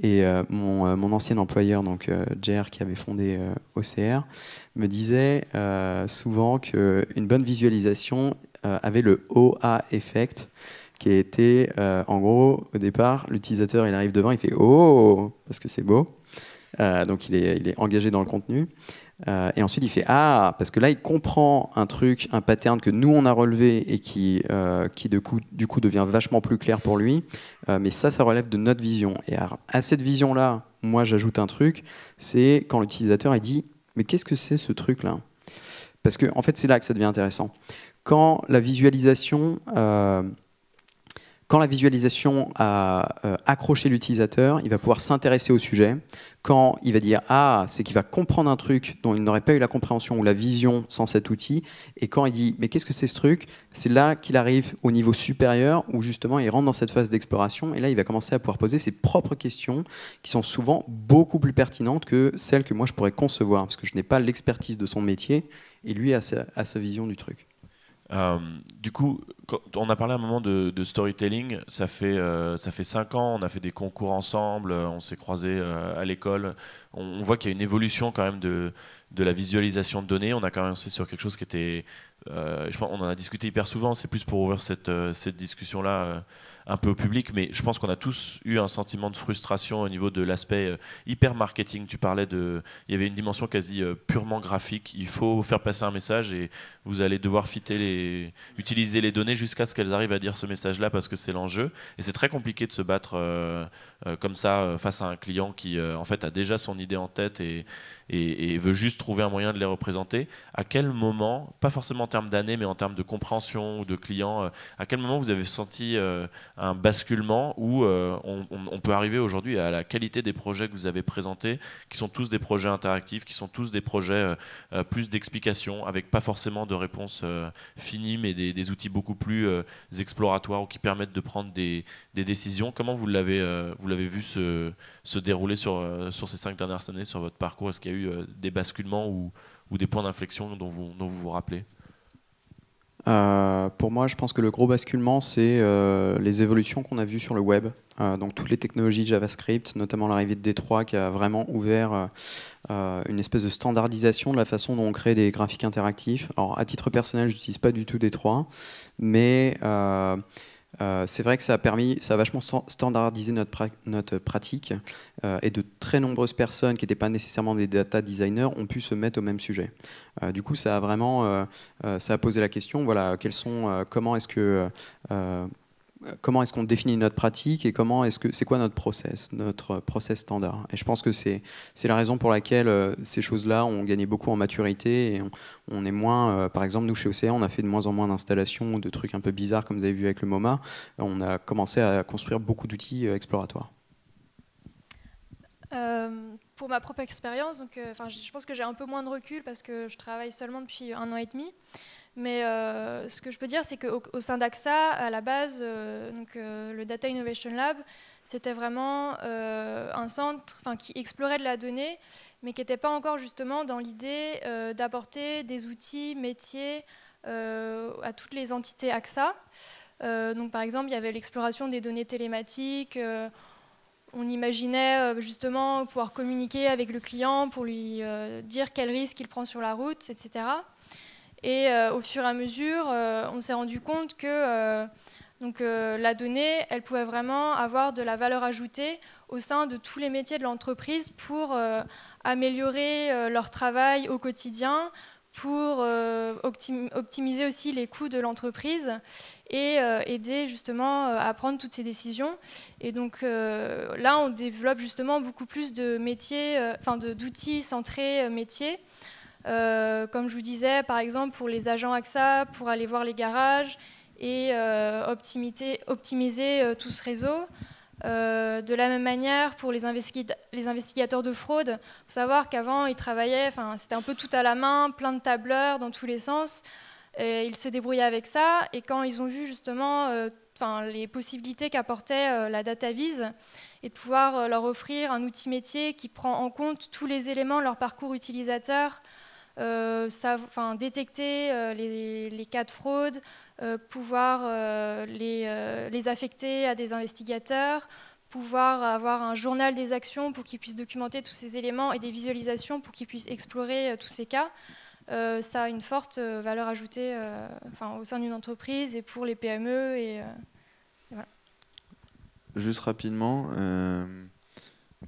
Et euh, mon, ancien employeur, donc Jer, qui avait fondé OCR, me disait souvent qu'une bonne visualisation avait le OA effect, qui était en gros, au départ, l'utilisateur il arrive devant, il fait Oh, parce que c'est beau. donc il est, il est engagé dans le contenu. Euh, et ensuite, il fait Ah, parce que là, il comprend un truc, un pattern que nous, on a relevé et qui, euh, qui de du coup, devient vachement plus clair pour lui. Euh, mais ça, ça relève de notre vision. Et à, à cette vision-là, moi, j'ajoute un truc c'est quand l'utilisateur, il dit Mais qu'est-ce que c'est ce truc-là Parce que, en fait, c'est là que ça devient intéressant. Quand la visualisation quand la visualisation a euh, accroché l'utilisateur, il va pouvoir s'intéresser au sujet. Quand il va dire Ah, c'est qu'il va comprendre un truc dont il n'aurait pas eu la compréhension ou la vision sans cet outil. Et quand il dit Mais qu'est-ce que c'est ce truc C'est là qu'il arrive au niveau supérieur où justement il rentre dans cette phase d'exploration. Et là, il va commencer à pouvoir poser ses propres questions qui sont souvent beaucoup plus pertinentes que celles que moi je pourrais concevoir parce que je n'ai pas l'expertise de son métier et lui a sa, sa vision du truc. Euh, du coup, quand on a parlé à un moment de, storytelling. Ça fait, 5 euh, ça fait cinq ans, on a fait des concours ensemble, euh, on s'est croisés à l'école. On, voit qu'il y a une évolution quand même de, de la visualisation de données. On a quand sur quelque chose qui était. je pense, on en a discuté hyper souvent, c'est plus pour ouvrir cette, cette discussion-là un peu au public, mais je pense qu'on a tous eu un sentiment de frustration au niveau de l'aspect euh, hyper marketing. Tu parlais de. Il y avait une dimension quasi euh, purement graphique. Il faut faire passer un message et vous allez devoir fitter les, utiliser les données jusqu'à ce qu'elles arrivent à dire ce message-là parce que c'est l'enjeu. Et c'est très compliqué de se battre. Euh, euh, comme ça euh, face à un client qui euh, en fait a déjà son idée en tête et, et, veut juste trouver un moyen de les représenter, à quel moment, pas forcément en termes d'années, mais en termes de compréhension ou de client, à quel moment vous avez senti un basculement où on, peut arriver aujourd'hui à la qualité des projets que vous avez présentés, qui sont tous des projets interactifs, qui sont tous des projets plus d'explications, avec pas forcément de réponses finies, mais des, outils beaucoup plus exploratoires ou qui permettent de prendre des, des décisions. Comment vous l'avez vous l'avez vu se, se dérouler sur, euh, sur, ces cinq dernières années, sur votre parcours Est-ce qu'il y a eu euh, des basculements ou, ou des points d'inflexion dont vous, vous, vous rappelez euh, pour moi, je pense que le gros basculement, c'est les évolutions qu'on a vues sur le web. donc toutes les technologies JavaScript, notamment l'arrivée de D3 qui a vraiment ouvert une espèce de standardisation de la façon dont on crée des graphiques interactifs. Alors à titre personnel, je n'utilise pas du tout D3, mais euh, c'est vrai que ça a permis, ça a vachement standardisé notre, notre pratique euh, et de très nombreuses personnes qui n'étaient pas nécessairement des data designers ont pu se mettre au même sujet. Euh, du coup, ça a vraiment, ça a posé la question, voilà, quels sont, comment est-ce que comment est-ce qu'on définit notre pratique et comment est-ce que c'est quoi notre process, notre process standard. Et je pense que c'est la raison pour laquelle euh, ces choses-là ont gagné beaucoup en maturité et on, est moins, euh, par exemple, nous chez Océan, on a fait de moins en moins d'installations de trucs un peu bizarres comme vous avez vu avec le MoMA. On a commencé à construire beaucoup d'outils euh, exploratoires. pour ma propre expérience, donc, je pense que j'ai un peu moins de recul parce que je travaille seulement depuis un an et demi. Mais euh, ce que je peux dire, c'est qu'au sein d'AXA, à la base, euh, donc, euh, le Data Innovation Lab, c'était vraiment un centre qui explorait de la donnée, mais qui n'était pas encore justement dans l'idée d'apporter des outils, métiers à toutes les entités AXA. donc, par exemple, il y avait l'exploration des données télématiques. on imaginait justement pouvoir communiquer avec le client pour lui dire quel risque il prend sur la route, etc. Et euh, au fur et à mesure, euh, on s'est rendu compte que euh, donc, la donnée, elle pouvait vraiment avoir de la valeur ajoutée au sein de tous les métiers de l'entreprise pour améliorer leur travail au quotidien, pour optimiser aussi les coûts de l'entreprise et aider justement à prendre toutes ces décisions. Et donc là, on développe justement beaucoup plus de métiers, enfin d'outils centrés métiers euh, comme je vous disais, par exemple, pour les agents AXA, pour aller voir les garages et euh, optimiser, euh, tout ce réseau. de la même manière, pour les, les investigateurs de fraude, il savoir qu'avant, ils travaillaient, c'était un peu tout à la main, plein de tableurs dans tous les sens. Et ils se débrouillaient avec ça. Et quand ils ont vu justement les possibilités qu'apportait la DataVise, et de pouvoir leur offrir un outil métier qui prend en compte tous les éléments de leur parcours utilisateur, euh, détecter euh, les, cas de fraude, euh, pouvoir les, les affecter à des investigateurs, pouvoir avoir un journal des actions pour qu'ils puissent documenter tous ces éléments et des visualisations pour qu'ils puissent explorer tous ces cas. ça a une forte valeur ajoutée au sein d'une entreprise et pour les PME. Et, Juste rapidement,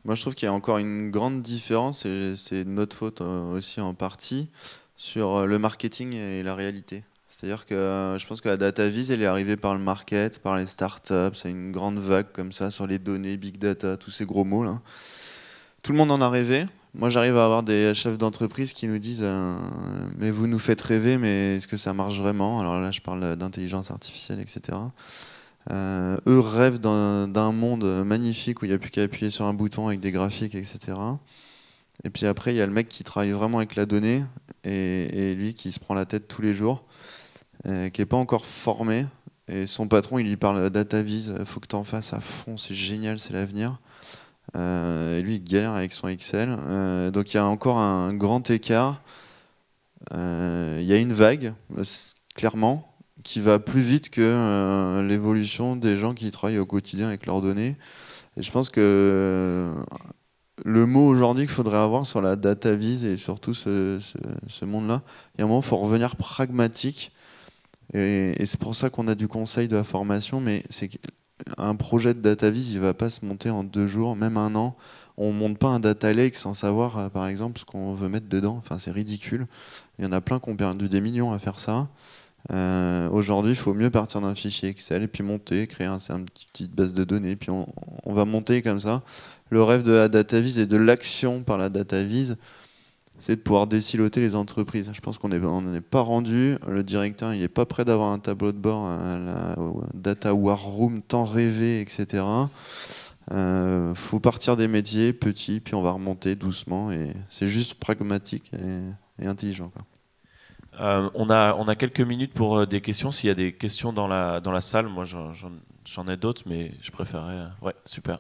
moi, je trouve qu'il y a encore une grande différence, et c'est notre faute euh, aussi en partie, sur euh, le marketing et la réalité. C'est-à-dire que euh, je pense que la data vise, elle est arrivée par le market, par les startups, c'est une grande vague comme ça sur les données, big data, tous ces gros mots là. Tout le monde en a rêvé. Moi, j'arrive à avoir des chefs d'entreprise qui nous disent Mais vous nous faites rêver, mais est-ce que ça marche vraiment ?⁇ Alors là, je parle d'intelligence artificielle, etc. Euh, eux rêvent d'un monde magnifique où il n'y a plus qu'à appuyer sur un bouton avec des graphiques, etc. Et puis après, il y a le mec qui travaille vraiment avec la donnée et, lui qui se prend la tête tous les jours, euh, qui n'est pas encore formé. Et son patron, il lui parle DataVis, il euh, faut que tu en fasses à fond, c'est génial, c'est l'avenir. et lui, il galère avec son Excel. donc il y a encore un grand écart. Il y a une vague, clairement, qui va plus vite que euh, l'évolution des gens qui travaillent au quotidien avec leurs données. Et je pense que euh, le mot aujourd'hui qu'il faudrait avoir sur la data vise et surtout ce, ce, monde-là, il y a un moment, il faut revenir pragmatique. Et, c'est pour ça qu'on a du conseil de la formation, mais c'est qu'un projet de data vise, il ne va pas se monter en deux jours, même un an. On ne monte pas un data lake sans savoir, euh, par exemple, ce qu'on veut mettre dedans. Enfin, c'est ridicule. Il y en a plein qui ont perdu des millions à faire ça. Euh, aujourd'hui, il faut mieux partir d'un fichier Excel et puis monter, créer un, une petite base de données, puis on, va monter comme ça. Le rêve de la DataVise et de l'action par la DataVise, c'est de pouvoir déciloter les entreprises. Je pense qu'on n'en est pas rendu. Le directeur, il n'est pas prêt d'avoir un tableau de bord, euh, la euh, data war room tant rêvé, etc. Euh, faut partir des métiers petits, puis on va remonter doucement. Et c'est juste pragmatique et, intelligent. Euh, on, a, quelques minutes pour euh, des questions. S'il y a des questions dans la, salle, moi j'en ai d'autres, mais je préférerais... Euh, ouais, super.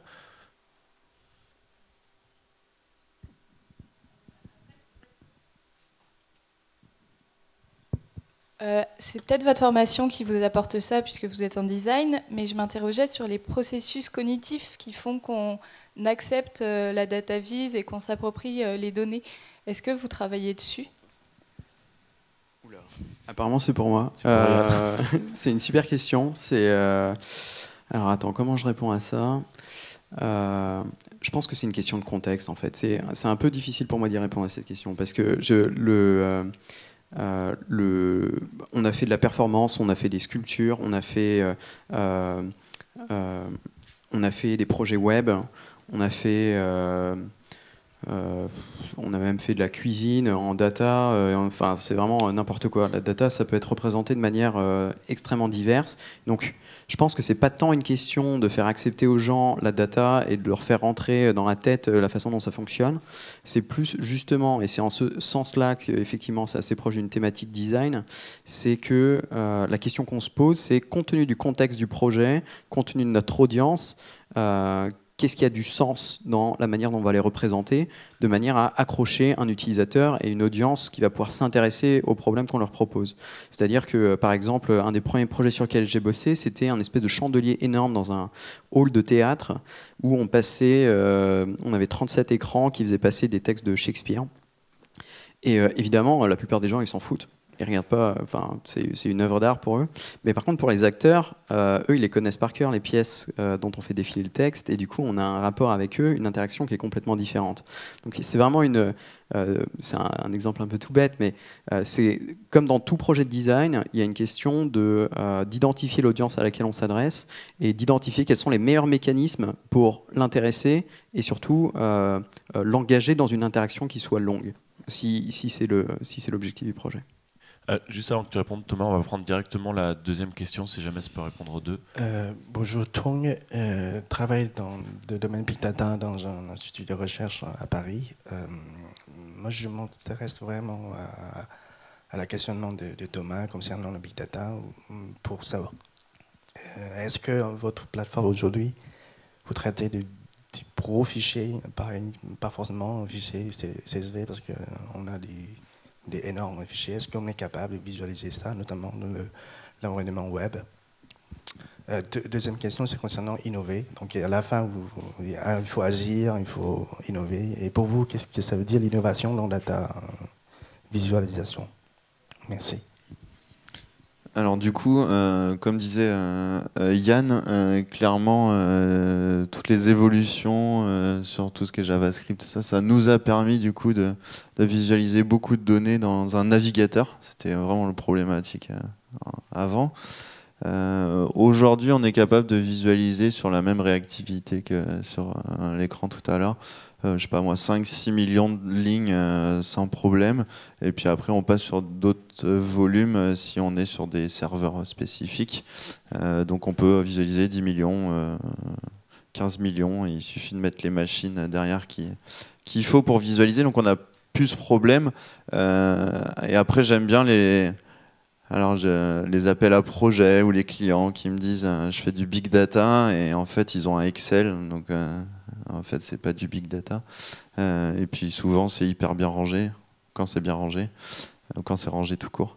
c'est peut-être votre formation qui vous apporte ça, puisque vous êtes en design, mais je m'interrogeais sur les processus cognitifs qui font qu'on accepte la data vise et qu'on s'approprie les données. Est-ce que vous travaillez dessus Apparemment, c'est pour moi. C'est euh, une super question. C'est euh, alors attends, comment je réponds à ça euh, Je pense que c'est une question de contexte en fait. C'est un peu difficile pour moi d'y répondre à cette question parce que je, le le on a fait de la performance, on a fait des sculptures, on a fait on a fait des projets web, on a fait euh, on a même fait de la cuisine en data. Euh, enfin, c'est vraiment euh, n'importe quoi. La data, ça peut être représenté de manière extrêmement diverse. Donc, je pense que c'est pas tant une question de faire accepter aux gens la data et de leur faire rentrer dans la tête la façon dont ça fonctionne. C'est plus justement, et c'est en ce sens-là qu'effectivement c'est assez proche d'une thématique design, c'est que la question qu'on se pose, c'est compte tenu du contexte du projet, compte tenu de notre audience, qu'est-ce qu'il y a du sens dans la manière dont on va les représenter, de manière à accrocher un utilisateur et une audience qui va pouvoir s'intéresser aux problèmes qu'on leur propose. C'est-à-dire que, euh, par exemple, un des premiers projets sur lesquels j'ai bossé, c'était un espèce de chandelier énorme dans un hall de théâtre où on passait, euh, on avait 37 écrans qui faisaient passer des textes de Shakespeare. Et euh, évidemment, la plupart des gens, ils s'en foutent ils regardent pas, enfin, c'est une œuvre d'art pour eux. Mais par contre, pour les acteurs, euh, eux, ils les connaissent par cœur, les pièces euh, dont on fait défiler le texte, et du coup, on a un rapport avec eux, une interaction qui est complètement différente. Donc, c'est vraiment une, euh, c'est un, exemple un peu tout bête, mais c'est comme dans tout projet de design, il y a une question de d'identifier l'audience à laquelle on s'adresse et d'identifier quels sont les meilleurs mécanismes pour l'intéresser et surtout l'engager dans une interaction qui soit longue, si, si c'est l'objectif si du projet. Ah, juste avant que tu répondes, Thomas, on va prendre directement la deuxième question, si jamais ça peut répondre aux deux. Euh, bonjour, Tong. Euh, travaille dans le domaine Big Data dans un institut de recherche à Paris. Euh, moi, je m'intéresse vraiment à, la questionnement de, Thomas concernant le Big Data mm, pour savoir. Euh, est-ce que votre plateforme aujourd'hui, vous traitez de gros fichiers, pas forcément fichiers CSV, parce qu'on a des des énormes fichiers. Est-ce qu'on est capable de visualiser ça, notamment dans l'environnement web euh, Deuxième question, c'est concernant innover. Donc à la fin, il faut agir, il faut innover. Et pour vous, qu'est-ce que ça veut dire l'innovation dans data euh, visualisation Merci. Alors du coup, euh, comme disait euh, euh, Yann, clairement, toutes les évolutions sur tout ce qui est JavaScript, ça, ça nous a permis du coup de, de visualiser beaucoup de données dans un navigateur. C'était vraiment le problématique avant. Aujourd'hui, on est capable de visualiser sur la même réactivité que sur l'écran tout à l'heure euh, pas moi, 5-6 millions de lignes euh, sans problème. Et puis après, on passe sur d'autres euh, volumes si on est sur des serveurs spécifiques. donc on peut visualiser 10 millions, 15 millions. Il suffit de mettre les machines derrière qu'il faut pour visualiser. Donc on a plus ce problème. et après, j'aime bien les. Alors, les appels à projets ou les clients qui me disent je fais du big data et en fait ils ont un Excel, donc en fait, c'est pas du big data. Euh, et puis souvent, c'est hyper bien rangé quand c'est bien rangé euh, quand c'est rangé tout court.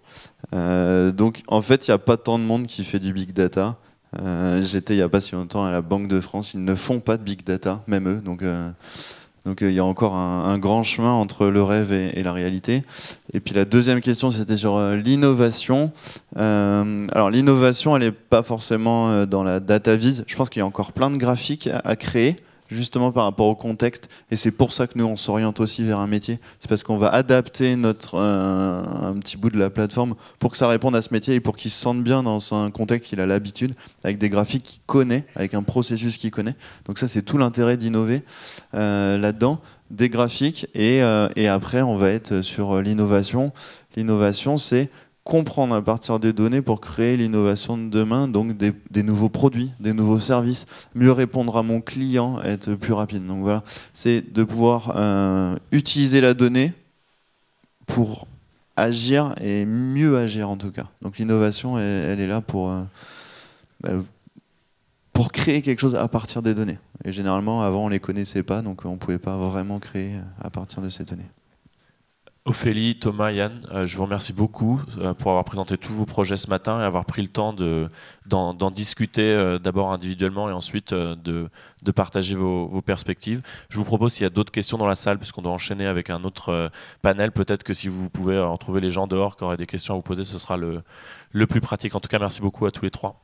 Euh, donc en fait, il n'y a pas tant de monde qui fait du big data. J'étais il n'y a pas si longtemps à la Banque de France, ils ne font pas de big data, même eux. Donc donc il y a encore un, grand chemin entre le rêve et, la réalité. Et puis la deuxième question, c'était sur l'innovation. alors l'innovation, elle n'est pas forcément dans la data vise. Je pense qu'il y a encore plein de graphiques à créer justement par rapport au contexte. Et c'est pour ça que nous, on s'oriente aussi vers un métier. C'est parce qu'on va adapter notre, euh, un petit bout de la plateforme pour que ça réponde à ce métier et pour qu'il se sente bien dans un contexte qu'il a l'habitude, avec des graphiques qu'il connaît, avec un processus qu'il connaît. Donc ça, c'est tout l'intérêt d'innover euh, là-dedans, des graphiques. Euh, et après, on va être sur l'innovation. L'innovation, c'est comprendre à partir des données pour créer l'innovation de demain, donc des, nouveaux produits, des nouveaux services, mieux répondre à mon client, être plus rapide. Donc voilà, c'est de pouvoir euh, utiliser la donnée pour agir et mieux agir en tout cas. Donc l'innovation, elle, est là pour, euh, bah, pour créer quelque chose à partir des données. Et généralement, avant, on ne les connaissait pas, donc on ne pouvait pas vraiment créer à partir de ces données. Ophélie, Thomas, Yann, euh, je vous remercie beaucoup euh, pour avoir présenté tous vos projets ce matin et avoir pris le temps d'en discuter euh, d'abord individuellement et ensuite de, partager vos, perspectives. Je vous propose s'il y a d'autres questions dans la salle, puisqu'on doit enchaîner avec un autre panel, peut-être que si vous pouvez retrouver les gens dehors qui auraient des questions à vous poser, ce sera le plus pratique. En tout cas, merci beaucoup à tous les trois.